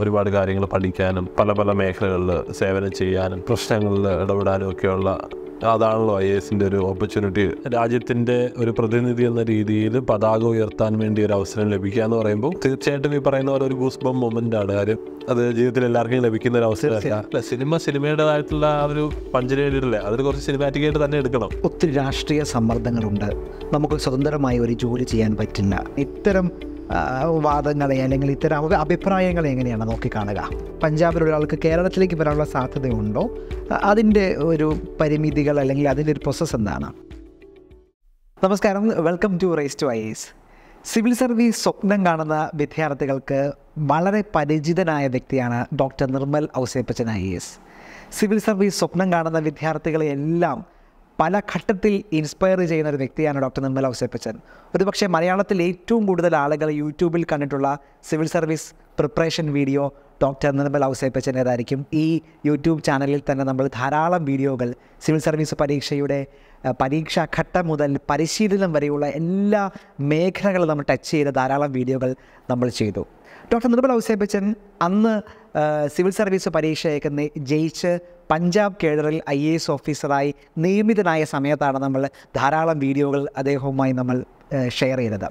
ഒരുപാട് കാര്യങ്ങൾ പഠിക്കാനും പല പല മേഖലകളിൽ സേവനം ചെയ്യാനും പ്രശ്നങ്ങളിൽ ഇടപെടാനും ഒക്കെയുള്ള അതാണല്ലോ ഐ എസിൻ്റെ ഒരു ഓപ്പർച്യൂണിറ്റി രാജ്യത്തിൻ്റെ ഒരു പ്രതിനിധി എന്ന രീതിയിൽ പതാക ഉയർത്താൻ വേണ്ടി ഒരു അവസരം ലഭിക്കുക എന്ന് പറയുമ്പോൾ തീർച്ചയായിട്ടും ഈ പറയുന്ന പോലെ ഒരു ഗൂസ്ബം മൊമെൻ്റ് ആണ് കാര്യം അത് ജീവിതത്തിൽ എല്ലാവർക്കും ലഭിക്കുന്ന ഒരു അവസരം അല്ല സിനിമ സിനിമയുടേതായിട്ടുള്ള ആ ഒരു പഞ്ചനേടിയിട്ടില്ല അതിൽ കുറച്ച് സിനിമാറ്റിക് ആയിട്ട് തന്നെ എടുക്കണം ഒത്തിരി രാഷ്ട്രീയ സമ്മർദ്ദങ്ങളുണ്ട് നമുക്ക് സ്വതന്ത്രമായി ഒരു ജോലി ചെയ്യാൻ പറ്റില്ല ഇത്തരം വാദങ്ങളെ അല്ലെങ്കിൽ ഇത്തരം അഭിപ്രായങ്ങളെ എങ്ങനെയാണ് നോക്കിക്കാണുക പഞ്ചാബിൽ ഒരാൾക്ക് കേരളത്തിലേക്ക് വരാനുള്ള സാധ്യതയുണ്ടോ അതിൻ്റെ ഒരു പരിമിതികൾ അല്ലെങ്കിൽ അതിൻ്റെ ഒരു പ്രോസസ്സ് എന്താണ് നമസ്കാരം welcome to race to IAS civil service സ്വപ്നം കാണുന്ന വിദ്യാർത്ഥികൾക്ക് വളരെ പരിചിതനായ വ്യക്തിയാണ് doctor Nirmal Ouseppachan I S civil service സ്വപ്നം കാണുന്ന വിദ്യാർത്ഥികളെയെല്ലാം പല ഘട്ടത്തിൽ ഇൻസ്പയർ ചെയ്യുന്ന ഒരു വ്യക്തിയാണ് ഡോക്ടർ നിർമ്മല ഔസേപ്പച്ചൻ ഒരുപക്ഷെ മലയാളത്തിൽ ഏറ്റവും കൂടുതൽ ആളുകൾ യൂട്യൂബിൽ കണ്ടിട്ടുള്ള civil service preparation video doctor Nirmal ഔസേപ്പച്ചൻ്റേതായിരിക്കും ഈ യൂട്യൂബ് ചാനലിൽ തന്നെ നമ്മൾ ധാരാളം വീഡിയോകൾ സിവിൽ സർവീസ് പരീക്ഷയുടെ പരീക്ഷാ ഘട്ടം മുതൽ പരിശീലനം വരെയുള്ള എല്ലാ മേഖലകളും നമ്മൾ ടച്ച് ചെയ്ത ധാരാളം വീഡിയോകൾ നമ്മൾ ചെയ്തു ഡോക്ടർ നിർമ്മല ഉസേബച്ചൻ അന്ന് സിവിൽ സർവീസ് പരീക്ഷയൊക്കെ ജയിച്ച് പഞ്ചാബ് കേഡറിൽ ഐ എ എസ് ഓഫീസറായി നിയമിതനായ സമയത്താണ് നമ്മൾ ധാരാളം വീഡിയോകൾ അദ്ദേഹവുമായി നമ്മൾ ഷെയർ ചെയ്തത്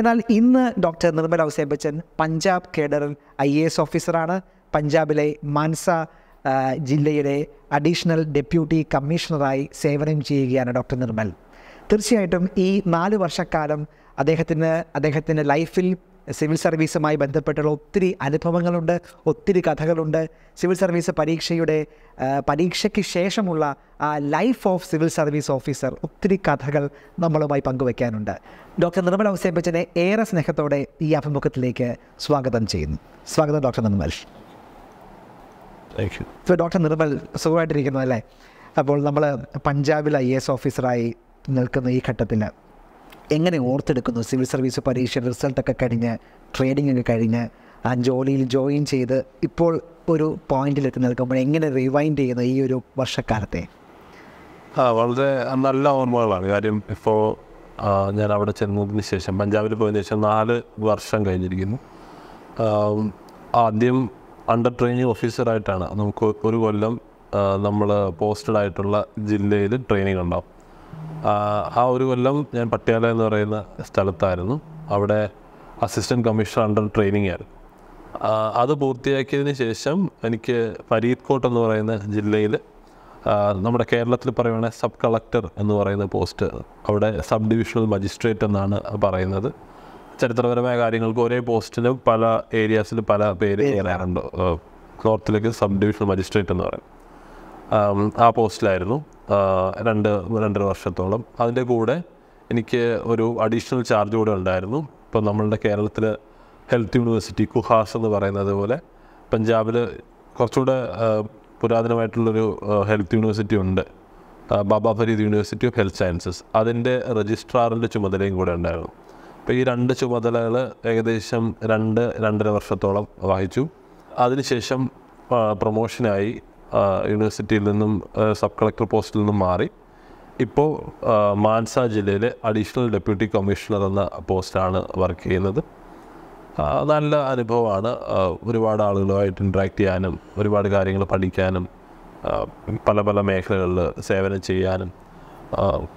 എന്നാൽ ഇന്ന് ഡോക്ടർ നിർമ്മല ഉസേബച്ചൻ പഞ്ചാബ് കേഡറിൽ ഐ എ എസ് ഓഫീസറാണ് പഞ്ചാബിലെ മാൻസ ജില്ലയുടെ അഡീഷണൽ ഡെപ്യൂട്ടി കമ്മീഷണറായി സേവനം ചെയ്യുകയാണ് ഡോക്ടർ നിർമ്മൽ തീർച്ചയായിട്ടും ഈ നാല് വർഷക്കാലം അദ്ദേഹത്തിന് അദ്ദേഹത്തിൻ്റെ ലൈഫിൽ സിവിൽ സർവീസുമായി ബന്ധപ്പെട്ടുള്ള ഒത്തിരി അനുഭവങ്ങളുണ്ട് ഒത്തിരി കഥകളുണ്ട് സിവിൽ സർവീസ് പരീക്ഷയുടെ പരീക്ഷയ്ക്ക് ശേഷമുള്ള ആ life of civil service officer ഒത്തിരി കഥകൾ നമ്മളുമായി പങ്കുവയ്ക്കാനുണ്ട് ഡോക്ടർ നിർമ്മല ഹുസൈബച്ചനെ ഏറെ സ്നേഹത്തോടെ ഈ അഭിമുഖത്തിലേക്ക് സ്വാഗതം ചെയ്യുന്നു സ്വാഗതം ഡോക്ടർ നിർമ്മൽ ഡോക്ടർ നിർമ്മൽ സുഖമായിട്ടിരിക്കുന്നു അല്ലേ അപ്പോൾ നമ്മൾ പഞ്ചാബിൽ ഐ എസ് ഓഫീസറായി നിൽക്കുന്ന ഈ ഘട്ടത്തിൽ എങ്ങനെ ഓർത്തെടുക്കുന്നു സിവിൽ സർവീസ് പരീക്ഷ റിസൾട്ടൊക്കെ കഴിഞ്ഞ് ട്രേഡിംഗ് ഒക്കെ കഴിഞ്ഞ് ആ ജോലിയിൽ ജോയിൻ ചെയ്ത് ഇപ്പോൾ ഒരു പോയിന്റിലെത്തി നിൽക്കുമ്പോൾ എങ്ങനെ റിവൈൻഡ് ചെയ്യുന്നു ഈ ഒരു വർഷക്കാലത്തെ ആ വളരെ നല്ല ഓർമ്മകളാണ് കാര്യം ഇപ്പോൾ ഞാൻ അവിടെ ചെന്നതിന് ശേഷം പഞ്ചാബിൽ പോയതിന് ശേഷം നാല് വർഷം കഴിഞ്ഞിരിക്കുന്നു ആദ്യം അണ്ടർ ട്രെയിനിങ് ഓഫീസറായിട്ടാണ് നമുക്ക് ഒരു കൊല്ലം നമ്മൾ പോസ്റ്റഡ് ആയിട്ടുള്ള ജില്ലയിൽ ട്രെയിനിങ് ഉണ്ടാവും ആ ഒരു കൊല്ലം ഞാൻ പട്യാല എന്ന് പറയുന്ന സ്ഥലത്തായിരുന്നു അവിടെ അസിസ്റ്റൻറ്റ് കമ്മീഷണർ അണ്ടർ ട്രെയിനിങ് ആയിരുന്നു അത് പൂർത്തിയാക്കിയതിന് ശേഷം എനിക്ക് ഫരീദ്കോട്ട് എന്ന് പറയുന്ന ജില്ലയിൽ നമ്മുടെ കേരളത്തിൽ പറയുകയാണെങ്കിൽ സബ് കളക്ടർ എന്ന് പറയുന്ന പോസ്റ്റ് അവിടെ സബ് ഡിവിഷണൽ മജിസ്ട്രേറ്റ് എന്നാണ് പറയുന്നത് ചരിത്രപരമായ കാര്യങ്ങൾക്ക് ഒരേ പോസ്റ്റിന് പല ഏരിയാസിൽ പല പേര് ഏറാറുണ്ട് നോർത്തിലേക്ക് സബ് ഡിവിഷണൽ മജിസ്ട്രേറ്റ് എന്ന് പറയും ആ പോസ്റ്റിലായിരുന്നു രണ്ട് രണ്ടര വർഷത്തോളം അതിൻ്റെ കൂടെ എനിക്ക് ഒരു അഡീഷണൽ ചാർജ് കൂടെ ഉണ്ടായിരുന്നു ഇപ്പം നമ്മളുടെ കേരളത്തിൽ ഹെൽത്ത് യൂണിവേഴ്സിറ്റി കുഹാസ് എന്ന് പറയുന്നത് പോലെ പഞ്ചാബിൽ കുറച്ചുകൂടെ പുരാതനമായിട്ടുള്ളൊരു ഹെൽത്ത് യൂണിവേഴ്സിറ്റി ഉണ്ട് Baba Farid university of health sciences അതിൻ്റെ രജിസ്ട്രാറിൻ്റെ ചുമതലയും കൂടെ ഉണ്ടായിരുന്നു അപ്പോൾ ഈ രണ്ട് ചുമതലകൾ ഏകദേശം രണ്ട് രണ്ടര വർഷത്തോളം വഹിച്ചു അതിനുശേഷം പ്രൊമോഷനായി യൂണിവേഴ്സിറ്റിയിൽ നിന്നും സബ് കളക്ടർ പോസ്റ്റിൽ നിന്നും മാറി ഇപ്പോൾ മാൻസ ജില്ലയിലെ അഡീഷണൽ ഡെപ്യൂട്ടി കമ്മീഷണർ എന്ന പോസ്റ്റാണ് വർക്ക് ചെയ്യുന്നത് നല്ല അനുഭവമാണ് ഒരുപാട് ആളുകളുമായിട്ട് ഇൻട്രാക്ട് ചെയ്യാനും ഒരുപാട് കാര്യങ്ങൾ പഠിക്കാനും പല പല മേഖലകളിൽ സേവനം ചെയ്യാനും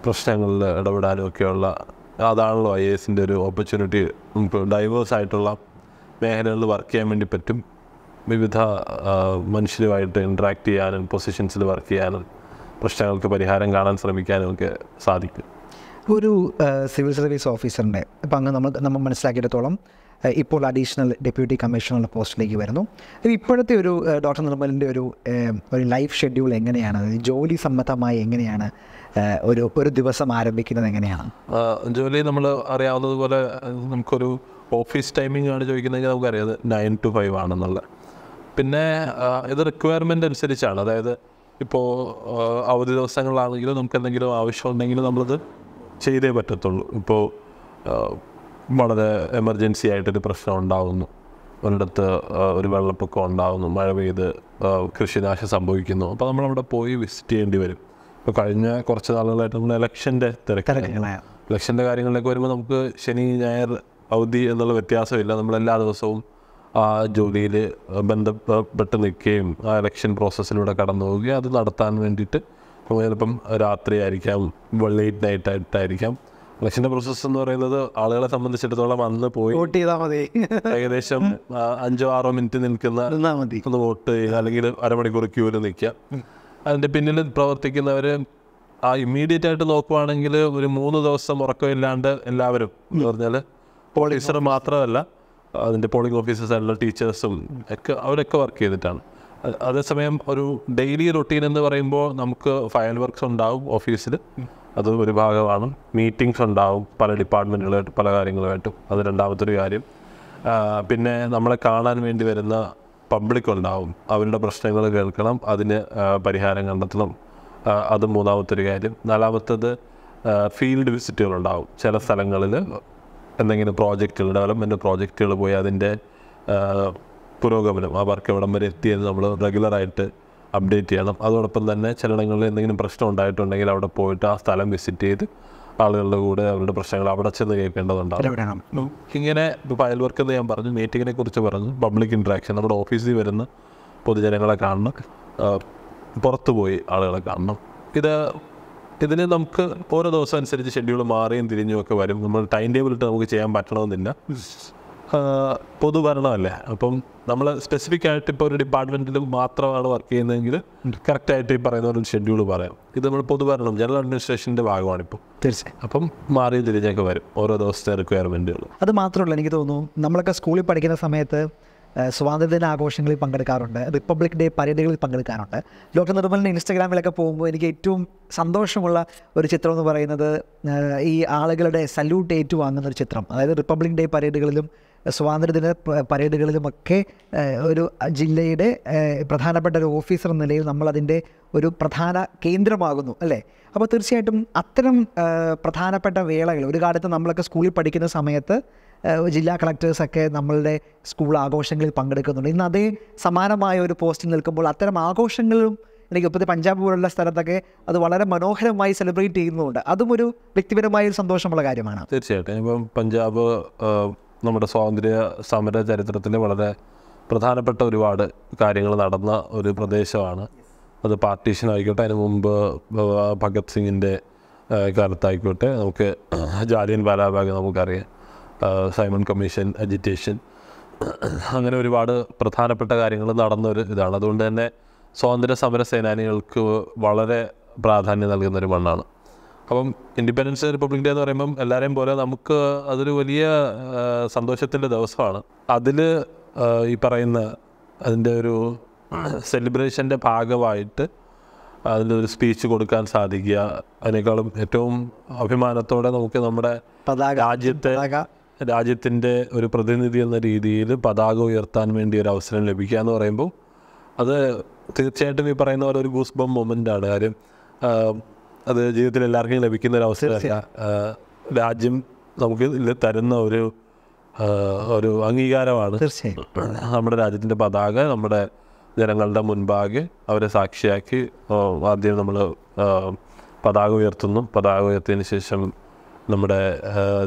പ്രശ്നങ്ങളിൽ ഇടപെടാനും ഒക്കെയുള്ള അതാണല്ലോ ഐ എസിൻ്റെ ഒരു ഓപ്പർച്യൂണിറ്റി നമുക്ക് ഡൈവേഴ്സ് ആയിട്ടുള്ള മേഖലകളിൽ വർക്ക് ചെയ്യാൻ വേണ്ടി പറ്റും വിവിധ മനുഷ്യരുമായിട്ട് ഇൻട്രാക്ട് ചെയ്യാനും പൊസിഷൻസിൽ വർക്ക് ചെയ്യാനും പ്രശ്നങ്ങൾക്ക് പരിഹാരം കാണാൻ ശ്രമിക്കാനും ഒക്കെ സാധിക്കും ഒരു സിവിൽ സർവീസ് ഓഫീസറിൻ്റെ ഇപ്പം അങ്ങ് നമ്മൾ നമ്മൾ മനസ്സിലാക്കിയിടത്തോളം ഇപ്പോൾ അഡീഷണൽ ഡെപ്യൂട്ടി കമ്മീഷണറുടെ പോസ്റ്റിലേക്ക് വരുന്നു ഇപ്പോഴത്തെ ഒരു ഡോക്ടർ നിർമ്മലിൻ്റെ ഒരു ഒരു ലൈഫ് ഷെഡ്യൂൾ എങ്ങനെയാണ് ജോലി സംബന്ധമായി എങ്ങനെയാണ് ഒരു ഒരു ദിവസം ആരംഭിക്കുന്നത് എങ്ങനെയാണ് ജോലി നമ്മൾ അറിയാവുന്നതുപോലെ നമുക്കൊരു ഓഫീസ് ടൈമിംഗ് ആണ് ചോദിക്കുന്നതെങ്കിൽ നമുക്കറിയാം നയൻ ടു ഫൈവ് ആണെന്നുള്ളത് പിന്നെ ഇത് റിക്വയർമെൻ്റ് അനുസരിച്ചാണ് അതായത് ഇപ്പോൾ അവധി ദിവസങ്ങളാണെങ്കിലും നമുക്ക് എന്തെങ്കിലും ഉണ്ടെങ്കിൽ നമ്മളത് ചെയ്തേ പറ്റത്തുള്ളൂ ഇപ്പോൾ വളരെ എമർജൻസി ആയിട്ടൊരു പ്രശ്നം ഉണ്ടാകുന്നു ഒരിടത്ത് ഒരു വെള്ളപ്പൊക്കം ഉണ്ടാകുന്നു മഴ പെയ്ത് കൃഷിനാശം സംഭവിക്കുന്നു അപ്പോൾ നമ്മൾ അവിടെ പോയി വിസിറ്റ് ചെയ്യേണ്ടി വരും ഇപ്പോൾ കഴിഞ്ഞ കുറച്ച് നാളുകളായിട്ട് നമ്മൾ ഇലക്ഷൻ്റെ തിരക്കിലാണ് ഇലക്ഷൻ്റെ കാര്യങ്ങളിലേക്ക് വരുമ്പോൾ നമുക്ക് ശനി ഞായർ അവധി എന്നുള്ള വ്യത്യാസമില്ല നമ്മൾ എല്ലാ ദിവസവും ആ ജോലിയിൽ ബന്ധപ്പെട്ട് നിൽക്കുകയും ആ ഇലക്ഷൻ പ്രോസസ്സിലൂടെ കടന്നു പോവുകയും അത് നടത്താൻ വേണ്ടിയിട്ട് ചിലപ്പം രാത്രിയായിരിക്കാം ലേറ്റ് നൈറ്റ് ആയിട്ടായിരിക്കാം ഇലക്ഷൻ്റെ പ്രോസസ്സ് എന്ന് പറയുന്നത് ആളുകളെ സംബന്ധിച്ചിടത്തോളം അന്ന് പോയി വോട്ട് ചെയ്താൽ മതി ഏകദേശം അഞ്ചോ ആറോ മിനിറ്റ് നിൽക്കുന്ന ഒന്ന് വോട്ട് ചെയ്യുക അല്ലെങ്കിൽ അരമണിക്കൂർ ക്യൂവിൽ നിൽക്കുക അതിൻ്റെ പിന്നിൽ പ്രവർത്തിക്കുന്നവർ ആ ഇമ്മീഡിയറ്റ് ആയിട്ട് നോക്കുവാണെങ്കിൽ ഒരു മൂന്ന് ദിവസം ഉറക്കമില്ലാണ്ട് എല്ലാവരും എന്ന് പറഞ്ഞാൽ പോളീസർ മാത്രമല്ല അതിൻ്റെ പോളിംഗ് ഓഫീസേഴ്സ് ടീച്ചേഴ്സും ഒക്കെ അവരൊക്കെ വർക്ക് ചെയ്തിട്ടാണ് അതേസമയം ഒരു ഡെയിലി റൊട്ടീൻ എന്ന് പറയുമ്പോൾ നമുക്ക് ഫയൽ വർക്ക്സ് ഉണ്ടാവും ഓഫീസിൽ അത് ഒരു ഭാഗമാണ് മീറ്റിങ്സ് ഉണ്ടാവും പല ഡിപ്പാർട്ട്മെൻറ്റുകളായിട്ട് പല കാര്യങ്ങളുമായിട്ടും അത് രണ്ടാമത്തെ ഒരു കാര്യം പിന്നെ നമ്മളെ കാണാൻ വേണ്ടി വരുന്ന പബ്ലിക് ഉണ്ടാവും അവരുടെ പ്രശ്നങ്ങൾ കേൾക്കണം അതിന് പരിഹാരം കണ്ടെത്തണം അത് മൂന്നാമത്തെ ഒരു കാര്യം നാലാമത്തത് ഫീൽഡ് വിസിറ്റുകൾ ഉണ്ടാവും ചില സ്ഥലങ്ങളിൽ എന്തെങ്കിലും പ്രോജക്റ്റുകൾ ഡെവലപ്മെൻറ്റ് പ്രോജക്റ്റുകൾ പോയി അതിൻ്റെ പുരോഗമനം ആ വർക്ക് എവിടം വരെ എത്തിയെന്ന് നമ്മൾ റെഗുലറായിട്ട് അപ്ഡേറ്റ് ചെയ്യണം അതോടൊപ്പം തന്നെ ചിലയിടങ്ങളിൽ എന്തെങ്കിലും പ്രശ്നം ഉണ്ടായിട്ടുണ്ടെങ്കിൽ അവിടെ പോയിട്ട് ആ സ്ഥലം വിസിറ്റ് ചെയ്ത് ആളുകളുടെ കൂടെ അവരുടെ പ്രശ്നങ്ങൾ അവിടെ ചെന്ന് കേൾക്കേണ്ടതുണ്ടാവും ഇങ്ങനെ ഫയൽ വർക്ക് എന്ന് ഞാൻ പറഞ്ഞു മീറ്റിങ്ങിനെ കുറിച്ച് പറഞ്ഞു പബ്ലിക് ഇൻട്രാക്ഷൻ നമ്മുടെ ഓഫീസിൽ വരുന്ന പൊതുജനങ്ങളെ കാണണം പുറത്തു പോയി ആളുകളെ കാണണം ഇത് ഇതിന് നമുക്ക് ഓരോ ദിവസം അനുസരിച്ച് ഷെഡ്യൂൾ മാറിയും തിരിഞ്ഞും ഒക്കെ വരും നമ്മൾ ടൈം ടേബിൾ ഇട്ട് നമുക്ക് ചെയ്യാൻ പറ്റണമെന്നില്ല പൊതുഭരണമല്ലേ അപ്പം നമ്മൾ സ്പെസിഫിക് ആയിട്ട് ഇപ്പോൾ ഒരു ഡിപ്പാർട്ട്മെൻറ്റിൽ മാത്രമാണ് വർക്ക് ചെയ്യുന്നതെങ്കിൽ കറക്റ്റായിട്ട് ഈ പറയുന്ന ഒരു ഷെഡ്യൂൾ പറയാം ഇത് നമ്മൾ പൊതുഭരണം ജനറൽ അഡ്മിനിസ്ട്രേഷൻ്റെ ഭാഗമാണ് ഇപ്പോൾ തീർച്ചയായും അപ്പം മാറി തിരിഞ്ഞൊക്കെ വരും ഓരോ ദിവസത്തെ റിക്വയർമെൻറ്റുകൾ അത് മാത്രമല്ല എനിക്ക് തോന്നുന്നു നമ്മളൊക്കെ സ്കൂളിൽ പഠിക്കുന്ന സമയത്ത് ആഘോഷങ്ങളിൽ പങ്കെടുക്കാറുണ്ട് റിപ്പബ്ലിക് ഡേ പരേഡുകളിൽ പങ്കെടുക്കാറുണ്ട് ഡോക്ടർ നിർമ്മലിൻ്റെ ഇൻസ്റ്റഗ്രാമിലൊക്കെ പോകുമ്പോൾ എനിക്ക് ഏറ്റവും സന്തോഷമുള്ള ഒരു ചിത്രം എന്ന് പറയുന്നത് ഈ ആളുകളുടെ സല്യൂട്ട് ഏറ്റുവാങ്ങുന്ന ഒരു ചിത്രം അതായത് റിപ്പബ്ലിക് ഡേ പരേഡുകളിലും സ്വാതന്ത്ര്യദിന പരേഡുകളിലുമൊക്കെ ഒരു ജില്ലയുടെ പ്രധാനപ്പെട്ട ഒരു ഓഫീസർ എന്ന നിലയിൽ നമ്മളതിൻ്റെ ഒരു പ്രധാന കേന്ദ്രമാകുന്നു അല്ലേ അപ്പോൾ തീർച്ചയായിട്ടും അത്തരം പ്രധാനപ്പെട്ട വേളകൾ ഒരു കാലത്ത് നമ്മളൊക്കെ സ്കൂളിൽ പഠിക്കുന്ന സമയത്ത് ജില്ലാ കളക്ടേഴ്സൊക്കെ നമ്മളുടെ സ്കൂൾ ആഘോഷങ്ങളിൽ പങ്കെടുക്കുന്നുണ്ട് ഇന്ന് അതേ സമാനമായ ഒരു പോസ്റ്റിൽ നിൽക്കുമ്പോൾ അത്തരം ആഘോഷങ്ങളിലും അല്ലെങ്കിൽ ഇപ്പോൾ പഞ്ചാബ് പോലുള്ള സ്ഥലത്തൊക്കെ അത് വളരെ മനോഹരമായി സെലിബ്രേറ്റ് ചെയ്യുന്നുണ്ട് അതും ഒരു വ്യക്തിപരമായ ഒരു സന്തോഷമുള്ള കാര്യമാണ് തീർച്ചയായിട്ടും ഇപ്പം പഞ്ചാബ് നമ്മുടെ സ്വാതന്ത്ര്യ സമര ചരിത്രത്തിൽ വളരെ പ്രധാനപ്പെട്ട ഒരുപാട് കാര്യങ്ങൾ നടന്ന ഒരു പ്രദേശമാണ് അത് പാർട്ടീഷൻ ആയിക്കോട്ടെ അതിന് മുമ്പ് ഭഗത് സിംഗിൻ്റെ കാലത്തായിക്കോട്ടെ നമുക്ക് ജാലിയൻ ബാലാബാഗ് നമുക്കറിയാം സൈമൺ കമ്മീഷൻ അജിറ്റേഷൻ അങ്ങനെ ഒരുപാട് പ്രധാനപ്പെട്ട കാര്യങ്ങൾ നടന്നൊരു ഇതാണ് അതുകൊണ്ട് തന്നെ സ്വാതന്ത്ര്യ സമര സേനാനികൾക്ക് വളരെ പ്രാധാന്യം നൽകുന്ന ഒരു മണ്ണാണ് അപ്പം ഇൻഡിപെൻഡൻസ് റിപ്പബ്ലിക് ഡേ എന്ന് പറയുമ്പം എല്ലാവരെയും പോലെ നമുക്ക് അതൊരു വലിയ സന്തോഷത്തിൻ്റെ ദിവസമാണ് അതിൽ ഈ പറയുന്ന അതിൻ്റെ ഒരു സെലിബ്രേഷൻ്റെ ഭാഗമായിട്ട് അതിൻ്റെ ഒരു സ്പീച്ച് കൊടുക്കാൻ സാധിക്കുക അതിനേക്കാളും ഏറ്റവും അഭിമാനത്തോടെ നമുക്ക് നമ്മുടെ രാജ്യത്തെ രാജ്യത്തിൻ്റെ ഒരു പ്രതിനിധി എന്ന രീതിയിൽ പതാക ഉയർത്താൻ വേണ്ടി ഒരു അവസരം ലഭിക്കുക എന്ന് പറയുമ്പോൾ അത് തീർച്ചയായിട്ടും ഈ പറയുന്ന പോലെ ഒരു ഗൂസ്ബം മൊമെൻ്റ് ആണ് കാര്യം അത് ജീവിതത്തിൽ എല്ലാവർക്കും ലഭിക്കുന്ന ഒരു അവസരമല്ല രാജ്യം നമുക്ക് തരുന്ന ഒരു ഒരു അംഗീകാരമാണ് തീർച്ചയായും നമ്മുടെ രാജ്യത്തിൻ്റെ പതാക നമ്മുടെ ജനങ്ങളുടെ മുൻപാകെ അവരെ സാക്ഷിയാക്കി ആദ്യം നമ്മൾ പതാക ഉയർത്തുന്നു പതാക ഉയർത്തിയതിന് ശേഷം നമ്മുടെ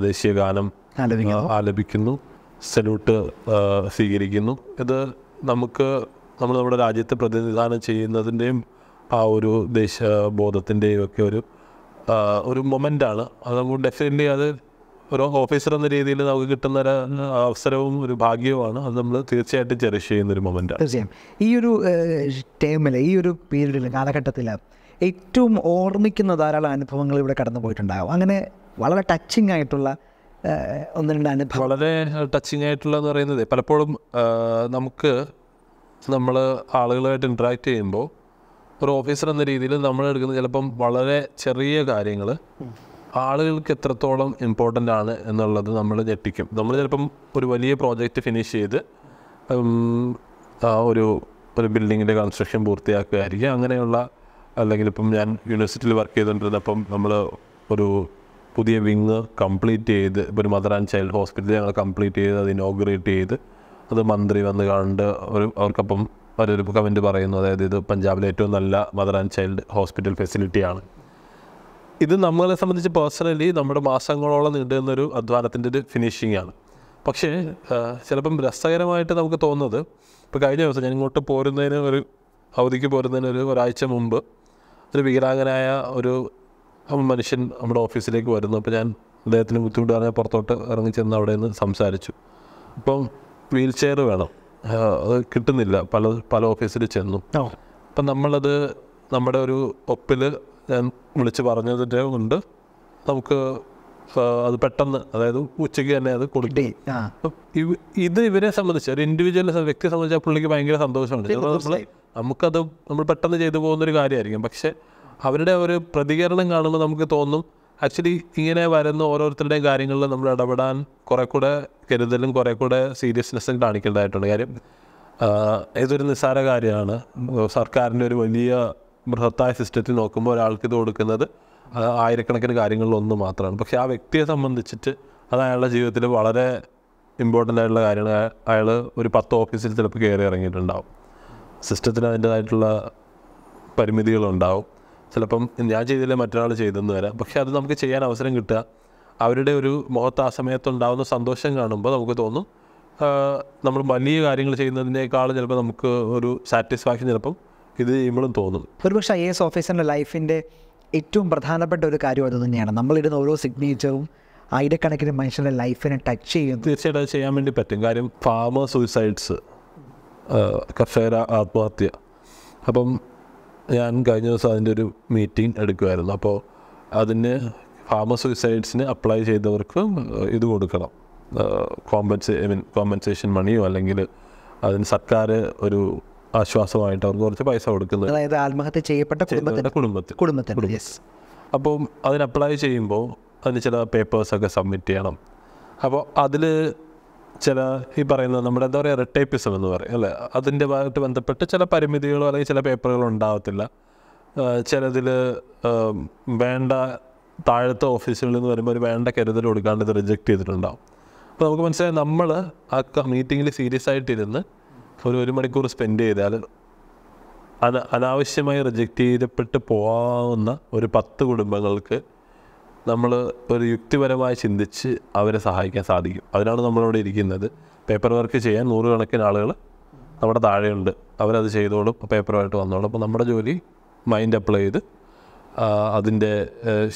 ദേശീയ ഗാനം ആലപിക്കുന്നു സല്യൂട്ട് സ്വീകരിക്കുന്നു ഇത് നമുക്ക് നമ്മൾ നമ്മുടെ രാജ്യത്തെ പ്രതിനിധാനം ചെയ്യുന്നതിൻ്റെയും ആ ഒരു ദേശബോധത്തിൻ്റെയും ഒക്കെ ഒരു ഒരു മൊമെൻ്റാണ് അത് നമുക്ക് ഡെഫിനറ്റ്ലി അത് ഓരോ ഓഫീസർ എന്ന രീതിയിൽ നമുക്ക് കിട്ടുന്ന ഒരു അവസരവും ഒരു ഭാഗ്യവുമാണ് അത് നമ്മൾ തീർച്ചയായിട്ടും ചെറിഷ് ചെയ്യുന്ന ഒരു മൊമെൻ്റ് തീർച്ചയായും ഈ ഒരു ടൈമിൽ ഈ ഒരു പീരീഡിൽ കാലഘട്ടത്തിൽ ഏറ്റവും ഓർമ്മിക്കുന്ന ധാരാളം അനുഭവങ്ങൾ ഇവിടെ കടന്നു പോയിട്ടുണ്ടാകും അങ്ങനെ വളരെ ടച്ചിങ് ആയിട്ടുള്ള ഒന്ന് രണ്ട് അനുഭവം വളരെ ടച്ചിങ് ആയിട്ടുള്ളതെന്ന് പറയുന്നത് പലപ്പോഴും നമുക്ക് നമ്മൾ ആളുകളുമായിട്ട് ഇൻട്രാക്ട് ചെയ്യുമ്പോൾ ഒരു ഓഫീസർ എന്ന രീതിയിൽ നമ്മൾ എടുക്കുന്ന ചിലപ്പം വളരെ ചെറിയ കാര്യങ്ങൾ ആളുകൾക്ക് എത്രത്തോളം ഇമ്പോർട്ടൻ്റ് ആണ് എന്നുള്ളത് നമ്മൾ ഞെട്ടിക്കും നമ്മൾ ചിലപ്പം ഒരു വലിയ പ്രോജക്റ്റ് ഫിനിഷ് ചെയ്ത് ഒരു ഒരു ബിൽഡിങ്ങിൻ്റെ കൺസ്ട്രക്ഷൻ പൂർത്തിയാക്കുകയായിരിക്കും അങ്ങനെയുള്ള അല്ലെങ്കിൽ ഇപ്പം ഞാൻ യൂണിവേഴ്സിറ്റിയിൽ വർക്ക് ചെയ്തുകൊണ്ടിരുന്നപ്പം നമ്മൾ ഒരു പുതിയ വിങ് കംപ്ലീറ്റ് ചെയ്ത് ഇപ്പോൾ ഒരു മദർ ആൻഡ് ചൈൽഡ് ഹോസ്പിറ്റൽ ഞങ്ങൾ കംപ്ലീറ്റ് ചെയ്ത് അത് ഇനോഗ്രേറ്റ് ചെയ്ത് അത് മന്ത്രി വന്ന് കണ്ട് ഒരു അവർക്കൊപ്പം അവരൊരു കമൻറ്റ് പറയുന്നു അതായത് ഇത് പഞ്ചാബിലെ ഏറ്റവും നല്ല മദർ ആൻഡ് ചൈൽഡ് ഹോസ്പിറ്റൽ ഫെസിലിറ്റിയാണ് ഇത് നമ്മളെ സംബന്ധിച്ച് പേഴ്സണലി നമ്മുടെ മാസങ്ങളോളം നീണ്ടുന്നൊരു അധ്വാനത്തിൻ്റെ ഒരു ഫിനിഷിംഗ് ആണ് പക്ഷേ ചിലപ്പം രസകരമായിട്ട് നമുക്ക് തോന്നുന്നത് ഇപ്പോൾ കഴിഞ്ഞ ദിവസം ഞാൻ ഇങ്ങോട്ട് പോരുന്നതിന് ഒരു അവധിക്ക് പോരുന്നതിന് ഒരു ഒരാഴ്ച മുമ്പ് ഒരു വീരാംഗനായ ഒരു മനുഷ്യൻ നമ്മുടെ ഓഫീസിലേക്ക് വരുന്നു അപ്പോൾ ഞാൻ അദ്ദേഹത്തിന് ബുദ്ധിമുട്ട് പറഞ്ഞാൽ പുറത്തോട്ട് ഇറങ്ങി ചെന്ന് അവിടെ നിന്ന് സംസാരിച്ചു അപ്പം വീൽ ചെയർ വേണം അത് കിട്ടുന്നില്ല പല പല ഓഫീസിൽ ചെന്നു അപ്പം നമ്മളത് നമ്മുടെ ഒരു ഒപ്പിൽ ഞാൻ വിളിച്ച് പറഞ്ഞതിൻ്റെ കൊണ്ട് നമുക്ക് അത് പെട്ടെന്ന് അതായത് ഉച്ചയ്ക്ക് തന്നെ അത് കൊടുക്കും ഇത് ഇവരെ സംബന്ധിച്ച് ഒരു ഇൻഡിവിജ്വൽ വ്യക്തിയെ സംബന്ധിച്ച് ആ പുള്ളിക്ക് ഭയങ്കര സന്തോഷമുണ്ട് നമ്മൾ നമുക്കത് നമ്മൾ പെട്ടെന്ന് ചെയ്തു പോകുന്നൊരു കാര്യമായിരിക്കും പക്ഷേ അവരുടെ ഒരു പ്രതികരണം കാണുമ്പോൾ നമുക്ക് തോന്നും ആക്ച്വലി ഇങ്ങനെ വരുന്ന ഓരോരുത്തരുടെയും കാര്യങ്ങളിൽ നമ്മൾ ഇടപെടാൻ കുറേ കൂടെ കരുതലും കുറേ കൂടെ സീരിയസ്നെസ്സും കാണിക്കേണ്ടതായിട്ടുണ്ട് കാര്യം ഇതൊരു നിസ്സാര കാര്യമാണ് സർക്കാരിൻ്റെ ഒരു വലിയ ബൃഹത്തായ സിസ്റ്റത്തിൽ നോക്കുമ്പോൾ ഒരാൾക്ക് ഇത് കൊടുക്കുന്നത് ആയിരക്കണക്കിന് കാര്യങ്ങളിലൊന്ന് മാത്രമാണ് പക്ഷേ ആ വ്യക്തിയെ സംബന്ധിച്ചിട്ട് അത് അയാളുടെ ജീവിതത്തിൽ വളരെ ഇമ്പോർട്ടൻ്റ് ആയിട്ടുള്ള കാര്യങ്ങൾ അയാൾ ഒരു പത്ത് ഓഫീസിൽ ചിലപ്പോൾ കയറി ഇറങ്ങിയിട്ടുണ്ടാവും സിസ്റ്റത്തിന് അതിൻ്റേതായിട്ടുള്ള പരിമിതികളുണ്ടാവും ചിലപ്പം ഞാൻ ചെയ്തില്ല മറ്റൊരാൾ ചെയ്തെന്ന് വരാം പക്ഷെ അത് നമുക്ക് ചെയ്യാൻ അവസരം കിട്ടുക അവരുടെ ഒരു മുഖത്ത് ആ സമയത്തുണ്ടാകുന്ന സന്തോഷം കാണുമ്പോൾ നമുക്ക് തോന്നും നമ്മൾ വലിയ കാര്യങ്ങൾ ചെയ്യുന്നതിനേക്കാൾ ചിലപ്പോൾ നമുക്ക് ഒരു സാറ്റിസ്ഫാക്ഷൻ ചിലപ്പം ഇത് ചെയ്യുമ്പോഴും തോന്നും ഒരുപക്ഷെ ഐ എസ് ഓഫീസറിൻ്റെ ലൈഫിൻ്റെ ഏറ്റവും പ്രധാനപ്പെട്ട ഒരു കാര്യം അത് തന്നെയാണ് നമ്മളിടുന്ന ഓരോ സിഗ്നേച്ചറും ആയിരക്കണക്കിന് മനുഷ്യരുടെ ലൈഫിനെ ടച്ച് ചെയ്യും തീർച്ചയായിട്ടും അത് ചെയ്യാൻ വേണ്ടി പറ്റും കാര്യം ഫാമ സൂയിസൈഡ്സ് കർഷകര ആത്മഹത്യ അപ്പം ഞാൻ കഴിഞ്ഞ ദിവസം അതിൻ്റെ ഒരു മീറ്റിംഗ് എടുക്കുമായിരുന്നു അപ്പോൾ അതിന് ഫാമ സൂയിസൈഡ്സിന് അപ്ലൈ ചെയ്തവർക്ക് ഇത് കൊടുക്കണം കോമ്പൻസേ ഐ മീൻ കോമ്പൻസേഷൻ മണിയോ അല്ലെങ്കിൽ അതിന് സർക്കാർ ഒരു ആശ്വാസമായിട്ട് അവർക്ക് കുറച്ച് പൈസ കൊടുക്കുന്നത് അതായത് ആത്മഹത്യ ചെയ്യപ്പെട്ട കുടുംബത്തിൽ കുടുംബത്തിൽ അപ്പം അതിന് അപ്ലൈ ചെയ്യുമ്പോൾ അതിന് ചില പേപ്പേഴ്സൊക്കെ സബ്മിറ്റ് ചെയ്യണം അപ്പോൾ അതിൽ ചില ഈ പറയുന്നത് നമ്മുടെ എന്താ പറയുക റിട്ടേപ്പിസം എന്ന് പറയും അല്ലേ അതിൻ്റെ ഭാഗമായിട്ട് ബന്ധപ്പെട്ട് ചില പരിമിതികളോ അല്ലെങ്കിൽ ചില പേപ്പറുകളോ ഉണ്ടാകത്തില്ല ചിലതിൽ വേണ്ട താഴത്തെ ഓഫീസുകളിൽ നിന്ന് വരുമ്പോൾ ഒരു വേണ്ട കരുതൽ കൊടുക്കാണ്ട് ഇത് റിജക്റ്റ് ചെയ്തിട്ടുണ്ടാവും അപ്പോൾ നമുക്ക് മനസ്സിലായി നമ്മൾ ആ മീറ്റിങ്ങിൽ സീരിയസ് ആയിട്ടിരുന്ന് ഒരു ഒരു മണിക്കൂർ സ്പെൻഡ് ചെയ്താൽ അത് അനാവശ്യമായി റിജക്റ്റ് ചെയ്തപ്പെട്ട് പോകാവുന്ന ഒരു പത്ത് കുടുംബങ്ങൾക്ക് നമ്മൾ ഒരു യുക്തിപരമായി ചിന്തിച്ച് അവരെ സഹായിക്കാൻ സാധിക്കും അതിനാണ് നമ്മളിവിടെ ഇരിക്കുന്നത് പേപ്പർ വർക്ക് ചെയ്യാൻ നൂറുകണക്കിന് ആളുകൾ നമ്മുടെ താഴെയുണ്ട് അവരത് ചെയ്തോളും പേപ്പറുമായിട്ട് വന്നോളും അപ്പോൾ നമ്മുടെ ജോലി മൈൻഡ് അപ്ലൈ ചെയ്ത് അതിൻ്റെ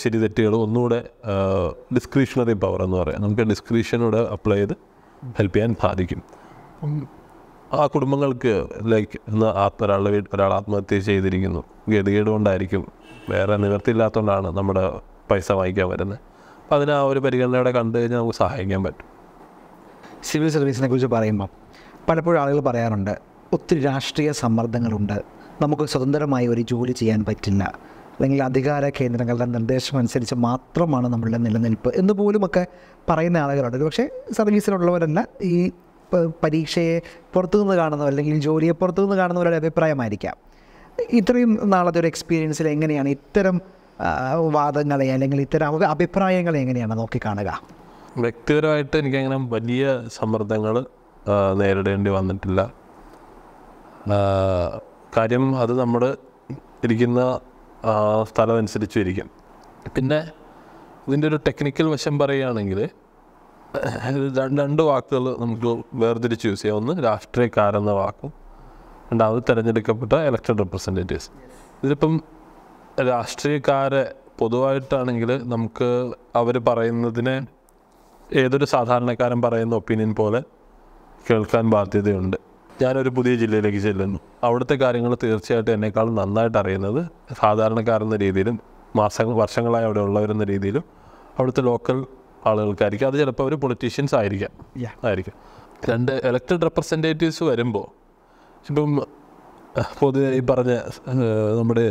ശരി തെറ്റുകൾ ഒന്നുകൂടെ ഡിസ്ക്രിഷണറി പവർ എന്ന് പറയാം നമുക്ക് ഡിസ്ക്രിപ്ഷനൂടെ അപ്ലൈ ചെയ്ത് ഹെൽപ്പ് ചെയ്യാൻ സാധിക്കും ആ കുടുംബങ്ങൾക്ക് ലൈക്ക് ഇന്ന് ആത്മ ഒരാളുടെ വീട്ടിൽ ഒരാൾ ആത്മഹത്യ ചെയ്തിരിക്കുന്നു ഗതികേട് കൊണ്ടായിരിക്കും വേറെ നിവർത്തിയില്ലാത്തതുകൊണ്ടാണ് നമ്മുടെ പൈസ വാങ്ങിക്കാൻ വരുന്നത് അപ്പം അതിന് ആ ഒരു പരിഗണനയോടെ കണ്ടു കഴിഞ്ഞാൽ നമുക്ക് സഹായിക്കാൻ പറ്റും സിവിൽ സർവീസിനെ കുറിച്ച് പറയുമ്പം പലപ്പോഴും ആളുകൾ പറയാറുണ്ട് ഒത്തിരി രാഷ്ട്രീയ സമ്മർദ്ദങ്ങളുണ്ട് നമുക്ക് സ്വതന്ത്രമായി ഒരു ജോലി ചെയ്യാൻ പറ്റില്ല അല്ലെങ്കിൽ അധികാര കേന്ദ്രങ്ങളുടെ നിർദ്ദേശം അനുസരിച്ച് മാത്രമാണ് നമ്മളുടെ നിലനിൽപ്പ് എന്ന് പോലുമൊക്കെ പറയുന്ന ആളുകളുണ്ട് പക്ഷേ സർവീസിലുള്ളവരല്ല ഈ പരീക്ഷയെ പുറത്തു നിന്ന് കാണുന്നവർ അല്ലെങ്കിൽ ജോലിയെ നിന്ന് കാണുന്നവരുടെ അഭിപ്രായമായിരിക്കാം ഇത്രയും നാളത്തെ ഒരു എക്സ്പീരിയൻസിൽ എങ്ങനെയാണ് ഇത്തരം വാദങ്ങളെ അല്ലെങ്കിൽ ഇത്തരം അഭിപ്രായങ്ങളെ എങ്ങനെയാണ് നോക്കിക്കാണുക വ്യക്തിപരമായിട്ട് എനിക്കങ്ങനെ വലിയ സമ്മർദ്ദങ്ങൾ നേരിടേണ്ടി വന്നിട്ടില്ല കാര്യം അത് നമ്മൾ ഇരിക്കുന്ന സ്ഥലമനുസരിച്ച് ഇരിക്കും പിന്നെ ഇതിൻ്റെ ഒരു ടെക്നിക്കൽ വശം പറയുകയാണെങ്കിൽ രണ്ട് വാക്കുകൾ നമുക്ക് വേർതിരിച്ച് യൂസ് ചെയ്യാം ഒന്ന് രാഷ്ട്രീയക്കാരെന്ന വാക്കും രണ്ടാമത് തിരഞ്ഞെടുക്കപ്പെട്ട ഇലക്ഷൻ റെപ്രസെൻറ്റേറ്റീവ്സ് ഇതിലിപ്പം രാഷ്ട്രീയക്കാരെ പൊതുവായിട്ടാണെങ്കിൽ നമുക്ക് അവർ പറയുന്നതിന് ഏതൊരു സാധാരണക്കാരൻ പറയുന്ന ഒപ്പീനിയൻ പോലെ കേൾക്കാൻ ബാധ്യതയുണ്ട് ഞാനൊരു പുതിയ ജില്ലയിലേക്ക് ചെല്ലുന്നു അവിടുത്തെ കാര്യങ്ങൾ തീർച്ചയായിട്ടും എന്നെക്കാളും നന്നായിട്ട് അറിയുന്നത് സാധാരണക്കാരെന്ന രീതിയിലും മാസങ്ങൾ വർഷങ്ങളായി അവിടെ ഉള്ളവരെന്ന രീതിയിലും അവിടുത്തെ ലോക്കൽ ആളുകൾക്കായിരിക്കും അത് ചിലപ്പോൾ അവർ പൊളിറ്റീഷ്യൻസ് ആയിരിക്കാം ആയിരിക്കും രണ്ട് ഇലക്ടഡ് റെപ്രസെൻറ്റേറ്റീവ്സ് വരുമ്പോൾ ഇപ്പം പൊതുവെ ഈ പറഞ്ഞ നമ്മുടെ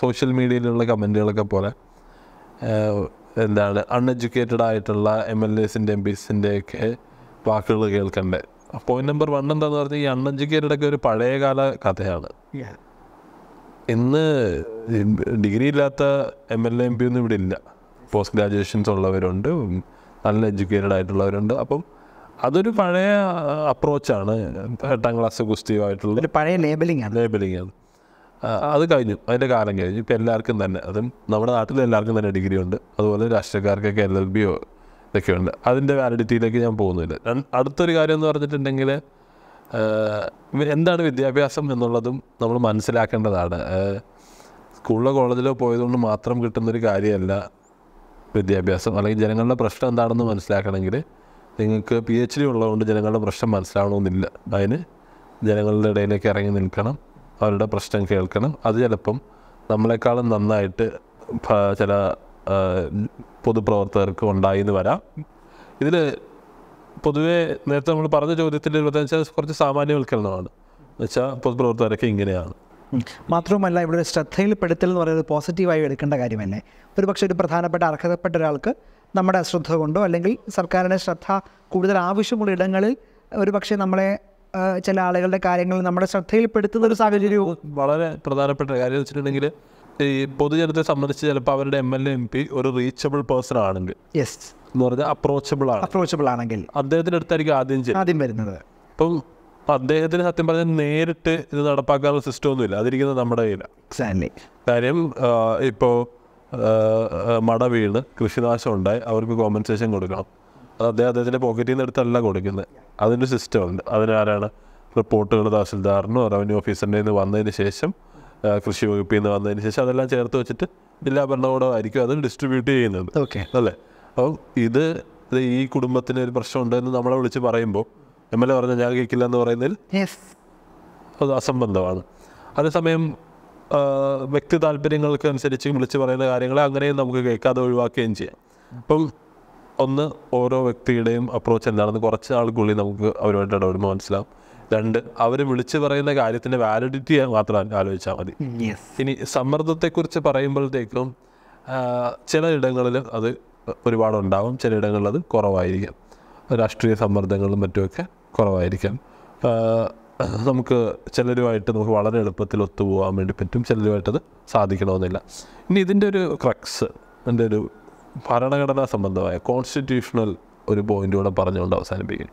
സോഷ്യൽ മീഡിയയിലുള്ള കമൻറ്റുകളൊക്കെ പോലെ എന്താണ് അൺഎഡ്യൂക്കേറ്റഡ് ആയിട്ടുള്ള എം എൽ എസിൻ്റെ എം പിസിൻ്റെയൊക്കെ വാക്കുകൾ കേൾക്കണ്ടേ പോയിന്റ് നമ്പർ വൺ എന്താണെന്ന് പറഞ്ഞാൽ ഈ അൺഎഡ്യൂക്കേറ്റഡ് ഒക്കെ ഒരു പഴയകാല കഥയാണ് ഇന്ന് ഡിഗ്രി ഇല്ലാത്ത M L A M P ഒന്നും ഇവിടെ ഇല്ല പോസ്റ്റ് ഗ്രാജുവേഷൻസ് ഉള്ളവരുണ്ട് നല്ല എഡ്യൂക്കേറ്റഡ് ആയിട്ടുള്ളവരുണ്ട് അപ്പം അതൊരു പഴയ അപ്രോച്ചാണ് എട്ടാം ക്ലാസ് കുസ്തിയുമായിട്ടുള്ള പഴയ ലേബലിംഗ് ആണ് ലേബലിംഗ് ആണ് അത് കഴിഞ്ഞു അതിൻ്റെ കാലം കഴിഞ്ഞു ഇപ്പം എല്ലാവർക്കും തന്നെ അതും നമ്മുടെ നാട്ടിൽ എല്ലാവർക്കും തന്നെ ഡിഗ്രി ഉണ്ട് അതുപോലെ രാഷ്ട്രീയക്കാർക്കൊക്കെ എൽ എൽ ബിയോ ഇതൊക്കെ ഉണ്ട് അതിൻ്റെ വാലിഡിറ്റിയിലേക്ക് ഞാൻ പോകുന്നില്ല അടുത്തൊരു കാര്യം എന്ന് പറഞ്ഞിട്ടുണ്ടെങ്കിൽ എന്താണ് വിദ്യാഭ്യാസം എന്നുള്ളതും നമ്മൾ മനസ്സിലാക്കേണ്ടതാണ് സ്കൂളിലോ കോളേജിലോ പോയതുകൊണ്ട് മാത്രം കിട്ടുന്നൊരു കാര്യമല്ല വിദ്യാഭ്യാസം അല്ലെങ്കിൽ ജനങ്ങളുടെ പ്രശ്നം എന്താണെന്ന് മനസ്സിലാക്കണമെങ്കിൽ നിങ്ങൾക്ക് പി എച്ച് ഡി ഉള്ളതുകൊണ്ട് ജനങ്ങളുടെ പ്രശ്നം മനസ്സിലാവണമെന്നില്ല അതിന് ജനങ്ങളുടെ ഇടയിലേക്ക് ഇറങ്ങി നിൽക്കണം അവരുടെ പ്രശ്നം കേൾക്കണം അത് ചിലപ്പം നമ്മളെക്കാളും നന്നായിട്ട് ചില പൊതുപ്രവർത്തകർക്ക് ഉണ്ടായി എന്ന് വരാം ഇതിൽ പൊതുവേ നേരത്തെ നമ്മൾ പറഞ്ഞ ചോദ്യത്തിൽ വെച്ചാൽ കുറച്ച് സാമാന്യവൽക്കരണമാണ് വെച്ചാൽ പൊതുപ്രവർത്തകരൊക്കെ ഇങ്ങനെയാണ് മാത്രവുമല്ല ഇവിടെ ശ്രദ്ധയിൽപ്പെടുത്തൽ എന്ന് പറയുന്നത് പോസിറ്റീവായി എടുക്കേണ്ട കാര്യമല്ലേ ഒരു പക്ഷേ ഒരു പ്രധാനപ്പെട്ട അർഹതപ്പെട്ട ഒരാൾക്ക് നമ്മുടെ അശ്രദ്ധ കൊണ്ടോ അല്ലെങ്കിൽ സർക്കാരിൻ്റെ ശ്രദ്ധ കൂടുതൽ ആവശ്യമുള്ള ഇടങ്ങളിൽ ഒരു പക്ഷേ നമ്മളെ ചില ആളുകളുടെ കാര്യങ്ങൾ നമ്മുടെ ശ്രദ്ധയിൽപ്പെടുത്തുന്ന ഒരു സാഹചര്യവും വളരെ പ്രധാനപ്പെട്ട കാര്യം വെച്ചിട്ടുണ്ടെങ്കിൽ ഈ പൊതുജനത്തെ സംബന്ധിച്ച് ചിലപ്പോൾ അവരുടെ M L A M P ഒരു റീച്ചബിൾ പേഴ്സൺ ആണെങ്കിൽ യെസ് എന്ന് പറഞ്ഞാൽ അപ്രോച്ചബിൾ ആണ് അപ്രോച്ചബിൾ ആണെങ്കിൽ അദ്ദേഹത്തിന്റെ അടുത്തായിരിക്കും ആദ്യം ആദ്യം വരുന്നത് അപ്പം അദ്ദേഹത്തിന് സത്യം പറഞ്ഞാൽ നേരിട്ട് ഇത് നടപ്പാക്കാനുള്ള സിസ്റ്റം ഒന്നുമില്ല അതിരിക്കുന്നത് നമ്മുടെ കയ്യിലാണ് എക്സാക്ട്ലി കാര്യം ഇപ്പോൾ മട വീണ് കൃഷിനാശം ഉണ്ടായി അവർക്ക് കോമ്പൻസേഷൻ കൊടുക്കണം അത് അദ്ദേഹത്തിൻ്റെ പോക്കറ്റിൽ നിന്ന് എടുത്തല്ല കൊടുക്കുന്നത് അതിൻ്റെ സിസ്റ്റം ഉണ്ട് അതിനാരാണ് റിപ്പോർട്ടുകൾ തഹസിൽദാറിനോ റവന്യൂ ഓഫീസറിൻ്റെ നിന്ന് വന്നതിന് ശേഷം കൃഷി വകുപ്പിൽ നിന്ന് വന്നതിന് ശേഷം അതെല്ലാം ചേർത്ത് വെച്ചിട്ട് ജില്ലാ ഭരണകൂടമായിരിക്കും അത് ഡിസ്ട്രിബ്യൂട്ട് ചെയ്യുന്നത് ഓക്കെ അല്ലേ അപ്പം ഇത് ഈ കുടുംബത്തിന് ഒരു പ്രശ്നം ഉണ്ടെന്ന് നമ്മളെ വിളിച്ച് പറയുമ്പോൾ എം എൽ എ പറഞ്ഞാൽ ഞാൻ കേൾക്കില്ല എന്ന് പറയുന്നതിൽ അത് അസംബന്ധമാണ് അതേസമയം വ്യക്തി താല്പര്യങ്ങൾക്ക് അനുസരിച്ച് വിളിച്ച് പറയുന്ന കാര്യങ്ങളെ അങ്ങനെയും നമുക്ക് കേൾക്കാതെ ഒഴിവാക്കുകയും ചെയ്യാം അപ്പം ഒന്ന് ഓരോ വ്യക്തിയുടെയും അപ്രോച്ച് എന്താണെന്ന് കുറച്ച് ആൾക്കുള്ളിൽ നമുക്ക് അവരുമായിട്ട് ഇടപെടുമ്പോൾ മനസ്സിലാവും രണ്ട് അവർ വിളിച്ചു പറയുന്ന കാര്യത്തിൻ്റെ വാലിഡിറ്റി മാത്രം ആലോചിച്ചാൽ മതി ഇനി സമ്മർദ്ദത്തെക്കുറിച്ച് പറയുമ്പോഴത്തേക്കും ചിലയിടങ്ങളിൽ അത് ഒരുപാട് ചില ചിലയിടങ്ങളിൽ അത് കുറവായിരിക്കും രാഷ്ട്രീയ സമ്മർദ്ദങ്ങളും മറ്റുമൊക്കെ കുറവായിരിക്കാം നമുക്ക് ചിലരുമായിട്ട് നമുക്ക് വളരെ എളുപ്പത്തിൽ ഒത്തുപോകാൻ വേണ്ടി പറ്റും ചിലരുമായിട്ടത് സാധിക്കണമെന്നില്ല ഇനി ഇതിൻ്റെ ഒരു ക്രക്സ് എൻ്റെ ഒരു ഭരണഘടനാ സംബന്ധമായ കോൺസ്റ്റിറ്റ്യൂഷണൽ ഒരു പോയിൻ്റ് കൂടെ പറഞ്ഞുകൊണ്ട് അവസാനിപ്പിക്കും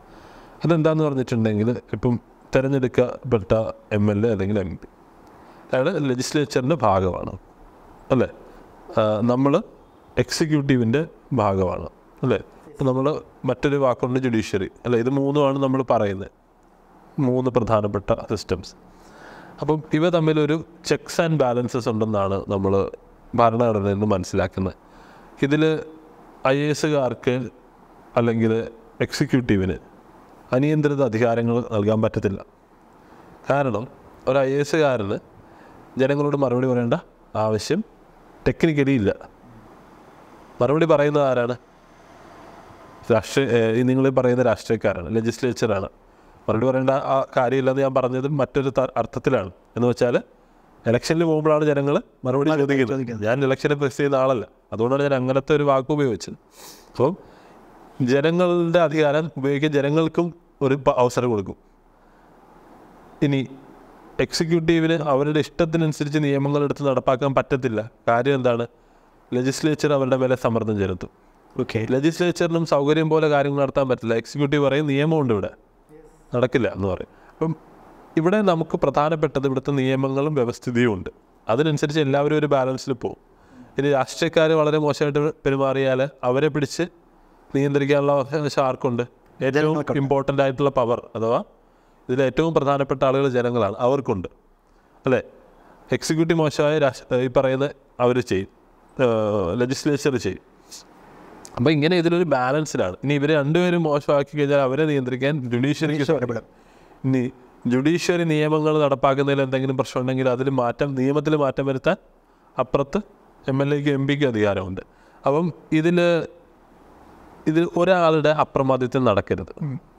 അതെന്താന്ന് പറഞ്ഞിട്ടുണ്ടെങ്കിൽ ഇപ്പം തിരഞ്ഞെടുക്കപ്പെട്ട എം എൽ എ അല്ലെങ്കിൽ എം പി അയാൾ ലെജിസ്ലേച്ചറിൻ്റെ ഭാഗമാണ് അല്ലേ നമ്മൾ എക്സിക്യൂട്ടീവിൻ്റെ ഭാഗമാണ് അല്ലേ ഇപ്പം നമ്മൾ മറ്റൊരു വാക്കുണ്ട് ജുഡീഷ്യറി അല്ലേ ഇത് മൂന്നുമാണ് നമ്മൾ പറയുന്നത് മൂന്ന് പ്രധാനപ്പെട്ട സിസ്റ്റംസ് അപ്പം ഇവ തമ്മിലൊരു ചെക്സ് ആൻഡ് ബാലൻസസ് ഉണ്ടെന്നാണ് നമ്മൾ ഭരണഘടനയിൽ നിന്ന് മനസ്സിലാക്കുന്നത് ഇതിൽ ഐ എ എസുകാർക്ക് അല്ലെങ്കിൽ എക്സിക്യൂട്ടീവിന് അനിയന്ത്രിത അധികാരങ്ങൾ നൽകാൻ പറ്റത്തില്ല കാരണം ഒരു ഐ എസുകാരന് ജനങ്ങളോട് മറുപടി പറയേണ്ട ആവശ്യം ടെക്നിക്കലി ഇല്ല മറുപടി പറയുന്നത് ആരാണ് രാഷ്ട്രീയ നിങ്ങൾ പറയുന്ന രാഷ്ട്രീയക്കാരാണ് ലെജിസ്ലേച്ചറാണ് മറുപടി പറയേണ്ട ആ കാര്യമില്ലെന്ന് ഞാൻ പറഞ്ഞത് മറ്റൊരു അർത്ഥത്തിലാണ് എന്ന് വെച്ചാൽ ഇലക്ഷനിൽ പോകുമ്പോഴാണ് ജനങ്ങൾ മറുപടി ചോദിക്കുന്നത് ഞാൻ ഇലക്ഷനെ പ്രസ് ചെയ്ത ആളല്ല അതുകൊണ്ടാണ് ഞാൻ അങ്ങനത്തെ ഒരു വാക്ക് ഉപയോഗിച്ചത് അപ്പം ജനങ്ങളുടെ അധികാരം ഉപയോഗിക്കാൻ ജനങ്ങൾക്കും ഒരു അവസരം കൊടുക്കും ഇനി എക്സിക്യൂട്ടീവിന് അവരുടെ ഇഷ്ടത്തിനനുസരിച്ച് നിയമങ്ങൾ എടുത്ത് നടപ്പാക്കാൻ പറ്റത്തില്ല കാര്യം എന്താണ് ലെജിസ്ലേച്ചർ അവരുടെ മേലെ സമ്മർദ്ദം ചെലുത്തും ഓക്കെ ലെജിസ്ലേച്ചറിനും സൗകര്യം പോലെ കാര്യങ്ങൾ നടത്താൻ പറ്റില്ല എക്സിക്യൂട്ടീവ് പറയും നിയമമുണ്ട് ഇവിടെ നടക്കില്ല എന്ന് പറയും അപ്പം ഇവിടെ നമുക്ക് പ്രധാനപ്പെട്ടത് ഇവിടുത്തെ നിയമങ്ങളും വ്യവസ്ഥിതിയും ഉണ്ട് അതിനനുസരിച്ച് എല്ലാവരും ഒരു ബാലൻസിൽ പോകും ഇനി രാഷ്ട്രീയക്കാർ വളരെ മോശമായിട്ട് പെരുമാറിയാൽ അവരെ പിടിച്ച് നിയന്ത്രിക്കാനുള്ള ആർക്കുണ്ട് ഏറ്റവും ഇമ്പോർട്ടൻ്റ് ആയിട്ടുള്ള പവർ അഥവാ ഇതിൽ ഏറ്റവും പ്രധാനപ്പെട്ട ആളുകൾ ജനങ്ങളാണ് അവർക്കുണ്ട് അല്ലേ എക്സിക്യൂട്ടീവ് മോശമായ രാഷ്ട്ര ഈ പറയുന്ന അവർ ചെയ്യും ലെജിസ്ലേച്ചർ ചെയ്യും അപ്പോൾ ഇങ്ങനെ ഇതിലൊരു ബാലൻസിലാണ് ഇനി ഇവരെ രണ്ടുപേരും മോശമാക്കി കഴിഞ്ഞാൽ അവരെ നിയന്ത്രിക്കാൻ ജുഡീഷ്യറി ഇനി ജുഡീഷ്യറി നിയമങ്ങൾ നടപ്പാക്കുന്നതിൽ എന്തെങ്കിലും പ്രശ്നമുണ്ടെങ്കിൽ അതിൽ മാറ്റം നിയമത്തിൽ മാറ്റം വരുത്താൻ അപ്പുറത്ത് എം എൽ എക്ക് എം പിക്ക് അധികാരമുണ്ട് അപ്പം ഇതിൽ ഇതിൽ ഒരാളുടെ അപ്രമാദിത്വം നടക്കരുത്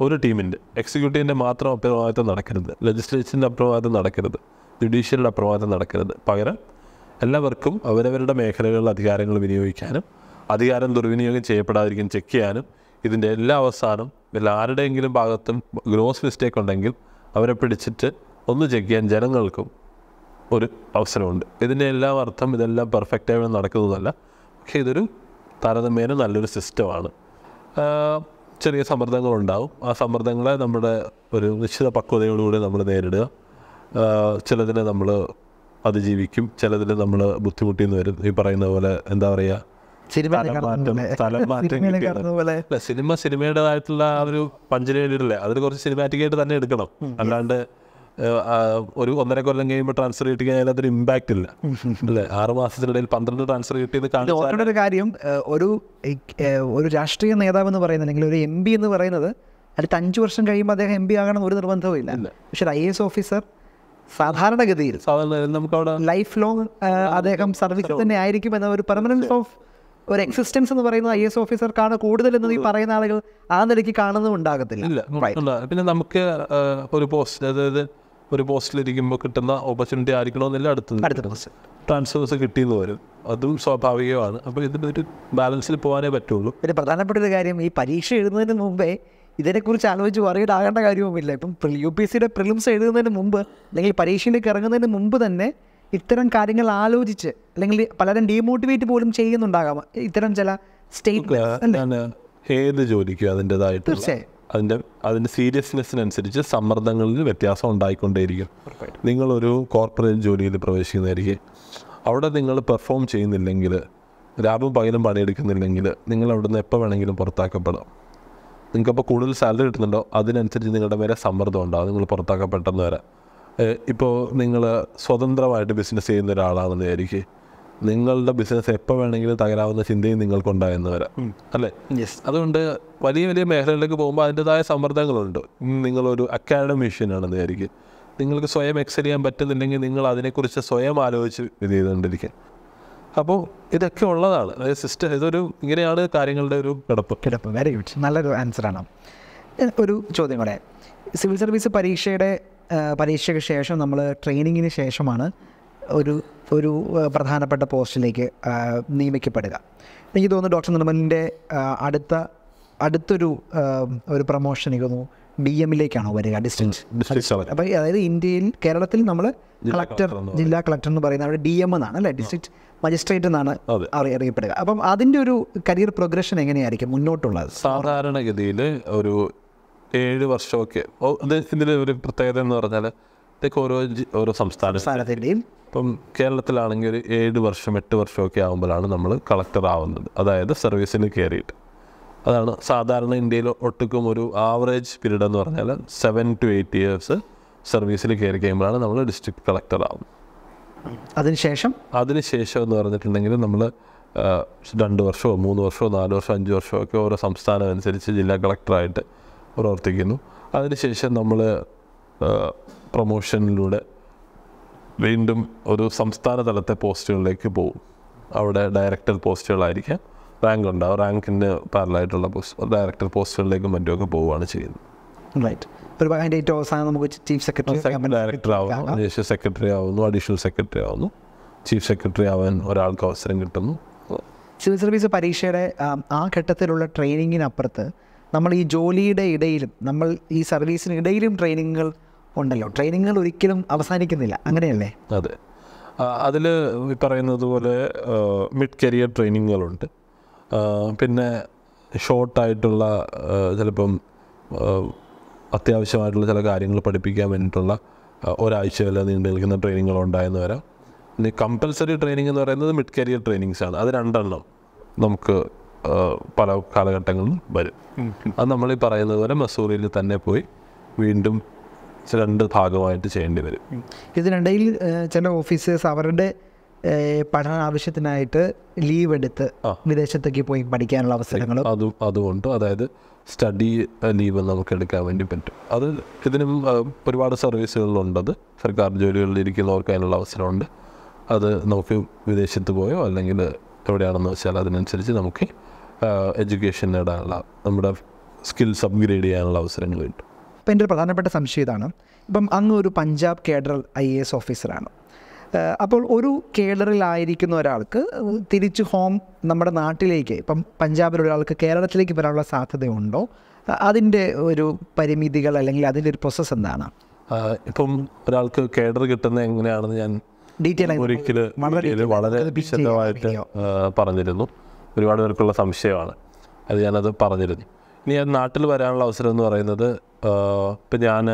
ഒരു ടീമിൻ്റെ എക്സിക്യൂട്ടീവിൻ്റെ മാത്രം അപ്രമാദിത്വം നടക്കരുത് ലെജിസ്ലേഷൻ്റെ അപ്രമാദിത്വം നടക്കരുത് ജുഡീഷ്യറിയുടെ അപ്രമാദിത്വം നടക്കരുത് പകരം എല്ലാവർക്കും അവരവരുടെ മേഖലകളിലെ അധികാരങ്ങൾ വിനിയോഗിക്കാനും അധികാരം ദുർവിനിയോഗം ചെയ്യപ്പെടാതിരിക്കാൻ ചെക്ക് ചെയ്യാനും ഇതിൻ്റെ എല്ലാ അവസാനം വല്ല ആരുടെയെങ്കിലും ഭാഗത്തും ഗ്രോസ് മിസ്റ്റേക്ക് ഉണ്ടെങ്കിൽ അവരെ പിടിച്ചിട്ട് ഒന്ന് ചെക്ക് ചെയ്യാൻ ജനങ്ങൾക്കും ഒരു അവസരമുണ്ട് ഇതിൻ്റെ എല്ലാം അർത്ഥം ഇതെല്ലാം പെർഫെക്റ്റായി നടക്കുന്നതല്ല പക്ഷേ ഇതൊരു താരതമ്യേന നല്ലൊരു സിസ്റ്റമാണ് ചെറിയ സമ്മർദ്ദങ്ങളുണ്ടാവും ആ സമ്മർദ്ദങ്ങളെ നമ്മുടെ ഒരു നിശ്ചിത പക്വതയോടുകൂടി നമ്മൾ നേരിടുക ചിലതിനെ നമ്മൾ അതിജീവിക്കും ചിലതിൽ നമ്മൾ ബുദ്ധിമുട്ടിന്ന് വരും ഈ പറയുന്ന പോലെ എന്താ പറയുക സിനിമ സിനിമയുടേതായിട്ടുള്ള ആ ഒരു പഞ്ചിന് വേണ്ടിയിട്ടില്ലേ അതിൽ കുറച്ച് സിനിമാറ്റിക് ആയിട്ട് തന്നെ എടുക്കണം അല്ലാണ്ട് ഒരു ഒന്നര കൊല്ലം കഴിയുമ്പോൾ ട്രാൻസ്ഫർ കിട്ടി കഴിഞ്ഞാൽ അതൊരു ഇമ്പാക്ട് ഇല്ല അല്ലേ ആറ് മാസത്തിനിടയിൽ പന്ത്രണ്ട് ട്രാൻസ്ഫർ കിട്ടിയത് ഒരു കാര്യം ഒരു ഒരു രാഷ്ട്രീയ നേതാവ് എന്ന് പറയുന്നത് അല്ലെങ്കിൽ ഒരു എം പി എന്ന് പറയുന്നത് അടുത്ത അഞ്ച് വർഷം കഴിയുമ്പോൾ അദ്ദേഹം എം പി ആകണം ഒരു നിർബന്ധവും ഇല്ല പക്ഷെ ഐ എസ് ഓഫീസർ സാധാരണഗതിയിൽ നമുക്ക് ലൈഫ് ലോങ് അദ്ദേഹം സർവീസ് തന്നെ ആയിരിക്കും എന്ന ഒരു പെർമനൻസ് ഓഫ് ഒരു എക്സിസ്റ്റൻസ് എന്ന് പറയുന്നത് ഐ എസ് ഓഫീസർക്കാണ് കൂടുതൽ എന്ന് ഈ പറയുന്ന ആളുകൾ ആ നിലയ്ക്ക് കാണുന്നതും ഉണ്ടാകത്തില്ല പിന്നെ നമുക്ക് ഒരു പോസ്റ്റ് അതായത് ഒരു പോസ്റ്റിലിരിക്കുമ്പോൾ കിട്ടുന്ന ഓപ്പർച്യൂണിറ്റി ആയിരിക്കണോ എന്നല്ല അടുത്ത ട്രാൻസ്ഫേഴ്സ് കിട്ടിയെന്ന് വരും അതും സ്വാഭാവികമാണ് അപ്പോൾ ഇതിൻ്റെ ഒരു ബാലൻസിൽ പോകാനേ പറ്റുള്ളൂ പിന്നെ പ്രധാനപ്പെട്ട ഒരു കാര്യം ഈ പരീക്ഷ എഴുതുന്നതിന് മുമ്പേ ഇതിനെക്കുറിച്ച് ആലോചിച്ച് പറയിടാകേണ്ട കാര്യവുമില്ല ഇപ്പം യു പി എസ് സിയുടെ പ്രിലിംസ് എഴുതുന്നതിന് മുമ്പ് അല്ലെങ്കിൽ പരീക്ഷയിലേക്ക് ഇറങ്ങുന്നതിന് മുമ്പ് തന്നെ ഇത്തരം കാര്യങ്ങൾ ആലോചിച്ച് അല്ലെങ്കിൽ പലരും ഡീമോട്ടിവേറ്റ് പോലും ചെയ്യുന്നുണ്ടാകാം ഇത്തരം ചില സ്റ്റേറ്റ് ജോലിക്കും അതിൻ്റെതായിട്ട് അതിൻ്റെ അതിൻ്റെ സീരിയസ്നെസ്സിനനുസരിച്ച് സമ്മർദ്ദങ്ങളിൽ വ്യത്യാസം ഉണ്ടായിക്കൊണ്ടേയിരിക്കും നിങ്ങളൊരു കോർപ്പറേറ്റ് ജോലിയിൽ പ്രവേശിക്കുന്നതായിരിക്കും അവിടെ നിങ്ങൾ പെർഫോം ചെയ്യുന്നില്ലെങ്കിൽ രാവും പകലും പണിയെടുക്കുന്നില്ലെങ്കിൽ നിങ്ങൾ അവിടെ നിന്ന് എപ്പോൾ വേണമെങ്കിലും പുറത്താക്കപ്പെടാം നിങ്ങൾക്കപ്പോൾ കൂടുതൽ സാലറി കിട്ടുന്നുണ്ടോ അതിനനുസരിച്ച് നിങ്ങളുടെ മേലെ സമ്മർദ്ദം ഉണ്ടാവും നിങ്ങൾ പുറത്താക്കപ്പെട്ടെന്ന് വരാം ഇപ്പോൾ നിങ്ങൾ സ്വതന്ത്രമായിട്ട് ബിസിനസ് ചെയ്യുന്ന ഒരാളാണെന്ന് വിചാരിക്കും നിങ്ങളുടെ ബിസിനസ് എപ്പോൾ വേണമെങ്കിലും തകരാവുന്ന ചിന്തയും നിങ്ങൾക്കുണ്ടായെന്ന് വരാം അല്ലേ അതുകൊണ്ട് വലിയ വലിയ മേഖലകളിലേക്ക് പോകുമ്പോൾ അതിൻ്റെതായ സമ്മർദ്ദങ്ങളുണ്ട് നിങ്ങളൊരു അക്കാഡമിഷ്യനാണെന്ന് വിചാരിക്കും നിങ്ങൾക്ക് സ്വയം എക്സൽ ചെയ്യാൻ പറ്റുന്നില്ലെങ്കിൽ നിങ്ങൾ അതിനെക്കുറിച്ച് സ്വയം ആലോചിച്ച് ഇത് ചെയ്തുകൊണ്ടിരിക്കുക അപ്പോൾ ഇതൊക്കെ ഉള്ളതാണ് അതായത് സിസ്റ്റം ഇതൊരു ഇങ്ങനെയാണ് കാര്യങ്ങളുടെ ഒരു കിടപ്പ് കിടപ്പ് വെരി ഗുഡ് നല്ലൊരു ആൻസറാണ് ഒരു ചോദ്യം കൂടെ സിവിൽ സർവീസ് പരീക്ഷയുടെ പരീക്ഷയ്ക്ക് ശേഷം നമ്മൾ ട്രെയിനിങ്ങിന് ശേഷമാണ് ഒരു ഒരു പ്രധാനപ്പെട്ട പോസ്റ്റിലേക്ക് നിയമിക്കപ്പെടുക എനിക്ക് തോന്നുന്നു ഡോക്ടർ നിർമ്മലിൻ്റെ അടുത്ത അടുത്തൊരു ഒരു പ്രൊമോഷൻ എനിക്ക് തോന്നുന്നു ഡി എമ്മിലേക്കാണോ വരിക ഡിസ്റ്റൻസ് അപ്പോൾ അതായത് ഇന്ത്യയിൽ കേരളത്തിൽ നമ്മൾ കളക്ടർ ജില്ലാ കളക്ടർ എന്ന് പറയുന്നത് അവിടെ ഡി എം എന്നാണ് അല്ലേ ഡിസ്ട്രിക്ട് മജിസ്ട്രേറ്റ് എന്നാണ് അറിയപ്പെടുക അപ്പം അതിൻ്റെ ഒരു കരിയർ പ്രോഗ്രഷൻ എങ്ങനെയായിരിക്കും മുന്നോട്ടുള്ളത് സാധാരണഗതിയിൽ ഒരു ഏഴ് വർഷമൊക്കെ അത് ഇതിൻ്റെ ഒരു പ്രത്യേകത എന്ന് പറഞ്ഞാൽ ഇതൊക്കെ ഓരോ ഓരോ സംസ്ഥാന സംസ്ഥാനത്തിൻ്റെയും ഇപ്പം കേരളത്തിലാണെങ്കിൽ ഒരു ഏഴ് വർഷം എട്ട് വർഷമൊക്കെ ആകുമ്പോഴാണ് നമ്മൾ കളക്ടർ ആവുന്നത് അതായത് സർവീസിന് കയറിയിട്ട് അതാണ് സാധാരണ ഇന്ത്യയിൽ ഒട്ടുക്കും ഒരു ആവറേജ് പീരീഡ് എന്ന് പറഞ്ഞാൽ സെവൻ ടു എയ്റ്റ് ഇയേഴ്സ് സർവീസിൽ കയറി കഴിയുമ്പോഴാണ് നമ്മൾ ഡിസ്ട്രിക്ട് കളക്ടർ ആവുന്നത് അതിനുശേഷം അതിനുശേഷം എന്ന് പറഞ്ഞിട്ടുണ്ടെങ്കിൽ നമ്മൾ രണ്ട് വർഷമോ മൂന്ന് വർഷമോ നാല് വർഷമോ അഞ്ച് വർഷമോ ഒക്കെ ഓരോ സംസ്ഥാനം അനുസരിച്ച് ജില്ലാ കളക്ടറായിട്ട് പ്രവർത്തിക്കുന്നു അതിനുശേഷം നമ്മൾ പ്രൊമോഷനിലൂടെ വീണ്ടും ഒരു സംസ്ഥാന തലത്തെ പോസ്റ്റുകളിലേക്ക് പോകും അവിടെ ഡയറക്ടർ പോസ്റ്റുകളായിരിക്കാം റാങ്ക് ഉണ്ടാവും റാങ്കിന് പാരലായിട്ടുള്ള പോസ്റ്റ് ഡയറക്ടർ പോസ്റ്റുകളിലേക്കും മറ്റുമൊക്കെ പോവുകയാണ് ചെയ്യുന്നത് റൈറ്റ് ഒരു ഏറ്റവും അവസാനം നമുക്ക് ചീഫ് സെക്രട്ടറി ഡയറക്ടർ ആവുന്നു ദേശീയ സെക്രട്ടറി ആവുന്നു അഡീഷണൽ സെക്രട്ടറി ആവുന്നു ചീഫ് സെക്രട്ടറി ആവാൻ ഒരാൾക്ക് അവസരം കിട്ടുന്നു സിവിൽ സർവീസ് പരീക്ഷയുടെ ആ ഘട്ടത്തിലുള്ള ട്രെയിനിങ്ങിനപ്പുറത്ത് നമ്മൾ ഈ ജോലിയുടെ ഇടയിലും നമ്മൾ ഈ ഇടയിലും ട്രെയിനിങ്ങുകൾ ഉണ്ടല്ലോ ട്രെയിനിങ്ങുകൾ ഒരിക്കലും അവസാനിക്കുന്നില്ല അങ്ങനെയല്ലേ അതെ അതിൽ ഈ പറയുന്നത് പോലെ മിഡ് കരിയർ ട്രെയിനിങ്ങുകളുണ്ട് പിന്നെ ഷോർട്ടായിട്ടുള്ള ചിലപ്പം അത്യാവശ്യമായിട്ടുള്ള ചില കാര്യങ്ങൾ പഠിപ്പിക്കാൻ വേണ്ടിയിട്ടുള്ള ഒരാഴ്ച വരെ നീണ്ടു നിൽക്കുന്ന ട്രെയിനിങ്ങുകളുണ്ടായെന്ന് വരാം പിന്നെ കമ്പൽസറി ട്രെയിനിങ് എന്ന് പറയുന്നത് മിഡ് കരിയർ ട്രെയിനിങ്സ് ആണ് അത് രണ്ടെണ്ണം നമുക്ക് പല കാലഘട്ടങ്ങളിൽ വരും അത് നമ്മൾ ഈ പറയുന്നത് പോലെ മസൂറിയിൽ തന്നെ പോയി വീണ്ടും രണ്ട് ഭാഗമായിട്ട് ചെയ്യേണ്ടി വരും ഇതിനിടയിൽ ചില ഓഫീസേഴ്സ് അവരുടെ പഠന ആവശ്യത്തിനായിട്ട് ലീവ് എടുത്ത് വിദേശത്തേക്ക് പോയി പഠിക്കാനുള്ള അവസരങ്ങൾ അതും അതുകൊണ്ട് അതായത് സ്റ്റഡി ലീവ് നമുക്ക് എടുക്കാൻ വേണ്ടി പറ്റും അത് ഇതിനും ഒരുപാട് അത് സർക്കാർ ജോലികളിൽ ഇരിക്കുന്നവർക്ക് അതിനുള്ള അവസരമുണ്ട് അത് നമുക്ക് വിദേശത്ത് പോയോ അല്ലെങ്കിൽ എവിടെയാണെന്ന് വെച്ചാൽ അതിനനുസരിച്ച് നമുക്ക് എഡ്യൂക്കേഷൻ നേടാനുള്ള നമ്മുടെ സ്കിൽസ് അപ്ഗ്രേഡ് ചെയ്യാനുള്ള അവസരങ്ങൾ കിട്ടും അപ്പം എൻ്റെ ഒരു പ്രധാനപ്പെട്ട സംശയം ഇതാണ് ഇപ്പം അങ്ങ് ഒരു പഞ്ചാബ് കേഡറൽ ഐ എ എസ് ഓഫീസറാണ് അപ്പോൾ ഒരു കേഡറിലായിരിക്കുന്ന ഒരാൾക്ക് തിരിച്ച് ഹോം നമ്മുടെ നാട്ടിലേക്ക് ഇപ്പം പഞ്ചാബിലുള്ള ഒരാൾക്ക് കേരളത്തിലേക്ക് വരാനുള്ള സാധ്യതയുണ്ടോ അതിൻ്റെ ഒരു പരിമിതികൾ അല്ലെങ്കിൽ അതിൻ്റെ ഒരു പ്രോസസ്സ് എന്താണ് ഇപ്പം ഒരാൾക്ക് കേഡർ കിട്ടുന്നത് എങ്ങനെയാണെന്ന് ഞാൻ ഡീറ്റെയിൽ വളരെ വിശദമായിട്ട് പറഞ്ഞിരുന്നു ഒരുപാട് പേർക്കുള്ള സംശയമാണ് അത് ഞാനത് പറഞ്ഞിരുന്നു ഇനി ഞാൻ നാട്ടിൽ വരാനുള്ള അവസരം എന്ന് പറയുന്നത് ഇപ്പം ഞാൻ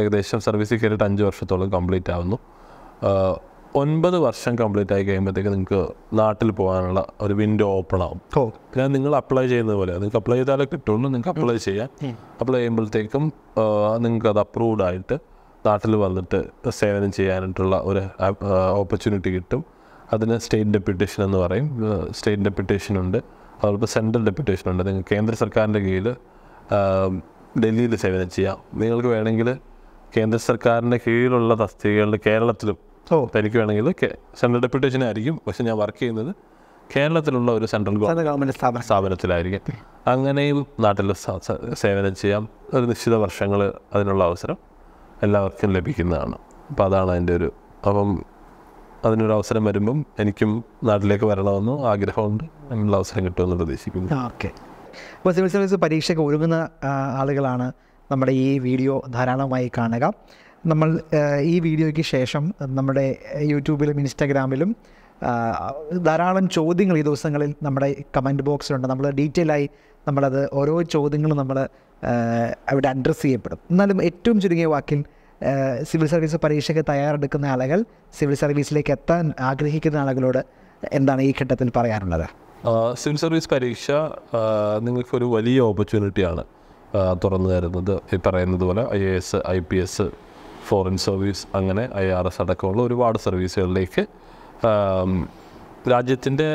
ഏകദേശം സർവീസിൽ കയറിയിട്ട് അഞ്ച് വർഷത്തോളം കംപ്ലീറ്റ് ആവുന്നു ഒൻപത് വർഷം കംപ്ലീറ്റ് ആയി കഴിയുമ്പോഴത്തേക്ക് നിങ്ങൾക്ക് നാട്ടിൽ പോകാനുള്ള ഒരു വിൻഡോ ഓപ്പൺ ആവും പിന്നെ നിങ്ങൾ അപ്ലൈ ചെയ്യുന്നത് പോലെ നിങ്ങൾക്ക് അപ്ലൈ ചെയ്താലേ കിട്ടുള്ളൂ നിങ്ങൾക്ക് അപ്ലൈ ചെയ്യാം അപ്ലൈ ചെയ്യുമ്പോഴത്തേക്കും നിങ്ങൾക്ക് അത് അപ്രൂവ്ഡ് ആയിട്ട് നാട്ടിൽ വന്നിട്ട് സേവനം ചെയ്യാനായിട്ടുള്ള ഒരു ഓപ്പർച്യൂണിറ്റി കിട്ടും അതിന് സ്റ്റേറ്റ് ഡെപ്യൂട്ടേഷൻ എന്ന് പറയും സ്റ്റേറ്റ് ഡെപ്യൂട്ടേഷൻ ഉണ്ട് അതോടൊപ്പം സെൻട്രൽ ഡെപ്യൂട്ടേഷൻ ഉണ്ട് നിങ്ങൾക്ക് കേന്ദ്ര സർക്കാരിൻ്റെ കീഴിൽ ഡൽഹിയിൽ സേവനം ചെയ്യാം നിങ്ങൾക്ക് വേണമെങ്കിൽ കേന്ദ്ര സർക്കാരിൻ്റെ കീഴിലുള്ള തസ്തികകളിൽ കേരളത്തിലും ഓ തനിക്ക് വേണമെങ്കിൽ സെൻട്രൽ ഡെപ്യൂട്ടേഷൻ ആയിരിക്കും പക്ഷെ ഞാൻ വർക്ക് ചെയ്യുന്നത് കേരളത്തിലുള്ള ഒരു സെൻട്രൽ ഗവൺമെൻറ് സ്ഥാപനത്തിലായിരിക്കും അങ്ങനെയും നാട്ടിൽ സേവനം ചെയ്യാം ഒരു നിശ്ചിത വർഷങ്ങൾ അതിനുള്ള അവസരം എല്ലാവർക്കും ലഭിക്കുന്നതാണ് അപ്പോൾ അതാണ് അതിൻ്റെ ഒരു അപ്പം അതിനൊരു അവസരം വരുമ്പം എനിക്കും നാട്ടിലേക്ക് വരണമെന്ന് ആഗ്രഹമുണ്ട് അങ്ങനെയുള്ള അവസരം കിട്ടുമെന്ന് പ്രതീക്ഷിക്കുന്നു ഓക്കെ അപ്പോൾ സിവിൽ സർവീസ് പരീക്ഷയ്ക്ക് ഒരുങ്ങുന്ന ആളുകളാണ് നമ്മുടെ ഈ വീഡിയോ ധാരാളമായി കാണുക നമ്മൾ ഈ വീഡിയോയ്ക്ക് ശേഷം നമ്മുടെ യൂട്യൂബിലും ഇൻസ്റ്റാഗ്രാമിലും ധാരാളം ചോദ്യങ്ങൾ ഈ ദിവസങ്ങളിൽ നമ്മുടെ കമൻറ്റ് ബോക്സിലുണ്ട് നമ്മൾ ഡീറ്റെയിൽ ആയി നമ്മളത് ഓരോ ചോദ്യങ്ങളും നമ്മൾ അവിടെ അഡ്രസ്സ് ചെയ്യപ്പെടും എന്നാലും ഏറ്റവും ചുരുങ്ങിയ വാക്കിൽ സിവിൽ സർവീസ് പരീക്ഷയ്ക്ക് തയ്യാറെടുക്കുന്ന ആളുകൾ സിവിൽ സർവീസിലേക്ക് എത്താൻ ആഗ്രഹിക്കുന്ന ആളുകളോട് എന്താണ് ഈ ഘട്ടത്തിൽ പറയാനുള്ളത് സിവിൽ സർവീസ് പരീക്ഷ നിങ്ങൾക്കൊരു വലിയ ഓപ്പർച്യൂണിറ്റിയാണ് തുറന്നു തരുന്നത് ഈ പറയുന്നത് പോലെ I A S I P S foreign service അങ്ങനെ ഐ ആർ എസ് അടക്കമുള്ള ഒരുപാട് സർവീസുകളിലേക്ക് രാജ്യത്തിൻ്റെ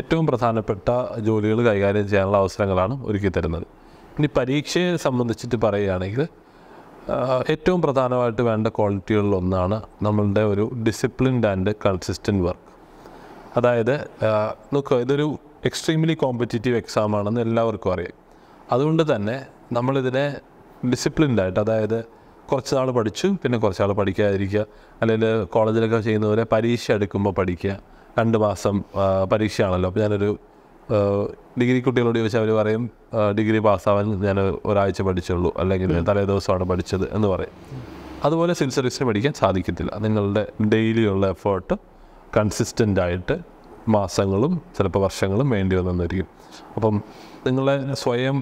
ഏറ്റവും പ്രധാനപ്പെട്ട ജോലികൾ കൈകാര്യം ചെയ്യാനുള്ള അവസരങ്ങളാണ് ഒരുക്കി തരുന്നത് ഇനി പരീക്ഷയെ സംബന്ധിച്ചിട്ട് പറയുകയാണെങ്കിൽ ഏറ്റവും പ്രധാനമായിട്ട് വേണ്ട ക്വാളിറ്റികളിൽ ഒന്നാണ് നമ്മളുടെ ഒരു ഡിസിപ്ലിൻഡ് ആൻഡ് കൺസിസ്റ്റൻറ്റ് വർക്ക് അതായത് നോക്കുക ഇതൊരു എക്സ്ട്രീംലി കോമ്പറ്റിറ്റീവ് എക്സാം ആണെന്ന് എല്ലാവർക്കും അറിയാം അതുകൊണ്ട് തന്നെ നമ്മളിതിനെ ഡിസിപ്ലിൻഡായിട്ട് അതായത് കുറച്ച് നാൾ പഠിച്ചു പിന്നെ കുറച്ച് നാൾ പഠിക്കാതിരിക്കുക അല്ലെങ്കിൽ കോളേജിലൊക്കെ ചെയ്യുന്നവരെ പരീക്ഷ എടുക്കുമ്പോൾ പഠിക്കുക രണ്ട് മാസം പരീക്ഷയാണല്ലോ അപ്പോൾ ഞാനൊരു ഡിഗ്രി കുട്ടികളോട് ചോദിച്ചാൽ അവർ പറയും ഡിഗ്രി പാസ്സാവാൻ ഞാൻ ഒരാഴ്ച പഠിച്ചുള്ളൂ അല്ലെങ്കിൽ തലേ ദിവസമാണ് പഠിച്ചത് എന്ന് പറയും അതുപോലെ സിവിൽ സർവീസിന് പഠിക്കാൻ സാധിക്കത്തില്ല നിങ്ങളുടെ ഡെയിലിയുള്ള എഫേർട്ട് കൺസിസ്റ്റൻ്റായിട്ട് ആയിട്ട് മാസങ്ങളും ചിലപ്പോൾ വർഷങ്ങളും വേണ്ടി വന്നിരിക്കും അപ്പം നിങ്ങളെ സ്വയം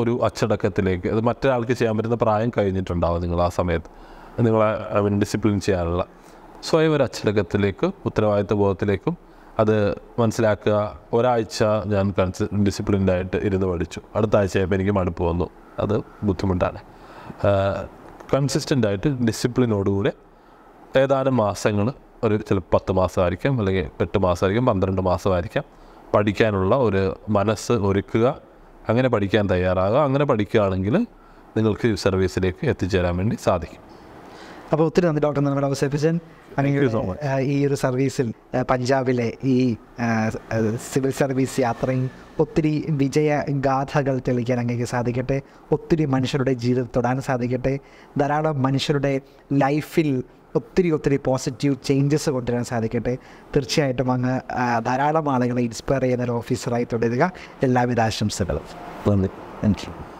ഒരു അച്ചടക്കത്തിലേക്ക് അത് മറ്റൊരാൾക്ക് ചെയ്യാൻ പറ്റുന്ന പ്രായം കഴിഞ്ഞിട്ടുണ്ടാവും നിങ്ങൾ ആ സമയത്ത് നിങ്ങളെ ഡിസിപ്ലിൻ ചെയ്യാനുള്ള സ്വയം ഒരു അച്ചടക്കത്തിലേക്ക് ഉത്തരവാദിത്വ ബോധത്തിലേക്കും അത് മനസ്സിലാക്കുക ഒരാഴ്ച ഞാൻ കൺസ് ഡിസിപ്ലിൻഡായിട്ട് ഇരുന്ന് പഠിച്ചു അടുത്ത ആഴ്ചയപ്പോൾ എനിക്ക് മടുപ്പ് വന്നു അത് ബുദ്ധിമുട്ടാണ് കൺസിസ്റ്റൻ്റായിട്ട് ഡിസിപ്ലിനോടുകൂടെ ഏതാനും മാസങ്ങൾ ഒരു ചില പത്ത് മാസമായിരിക്കാം അല്ലെങ്കിൽ എട്ട് മാസമായിരിക്കും പന്ത്രണ്ട് മാസമായിരിക്കാം പഠിക്കാനുള്ള ഒരു മനസ്സ് ഒരുക്കുക അങ്ങനെ പഠിക്കാൻ തയ്യാറാകുക അങ്ങനെ പഠിക്കുകയാണെങ്കിൽ നിങ്ങൾക്ക് സർവീസിലേക്ക് എത്തിച്ചേരാൻ വേണ്ടി സാധിക്കും അപ്പോൾ ഒത്തിരി നന്ദി ഡോക്ടർ നമ്മുടെ അവസരിപ്പിച്ചൻ ഈ ഒരു സർവീസിൽ പഞ്ചാബിലെ ഈ സിവിൽ സർവീസ് യാത്രയും ഒത്തിരി വിജയഗാഥകൾ തെളിക്കാൻ അങ്ങേക്ക് സാധിക്കട്ടെ ഒത്തിരി മനുഷ്യരുടെ ജീവിതം തൊടാൻ സാധിക്കട്ടെ ധാരാളം മനുഷ്യരുടെ ലൈഫിൽ ഒത്തിരി ഒത്തിരി പോസിറ്റീവ് ചേഞ്ചസ് കൊണ്ടുവരാൻ സാധിക്കട്ടെ തീർച്ചയായിട്ടും അങ്ങ് ധാരാളം ആളുകളെ ഇൻസ്പയർ ചെയ്യുന്ന ഒരു ഓഫീസറായി തുടരുക എല്ലാവിധ ആശംസകളും താങ്ക് യു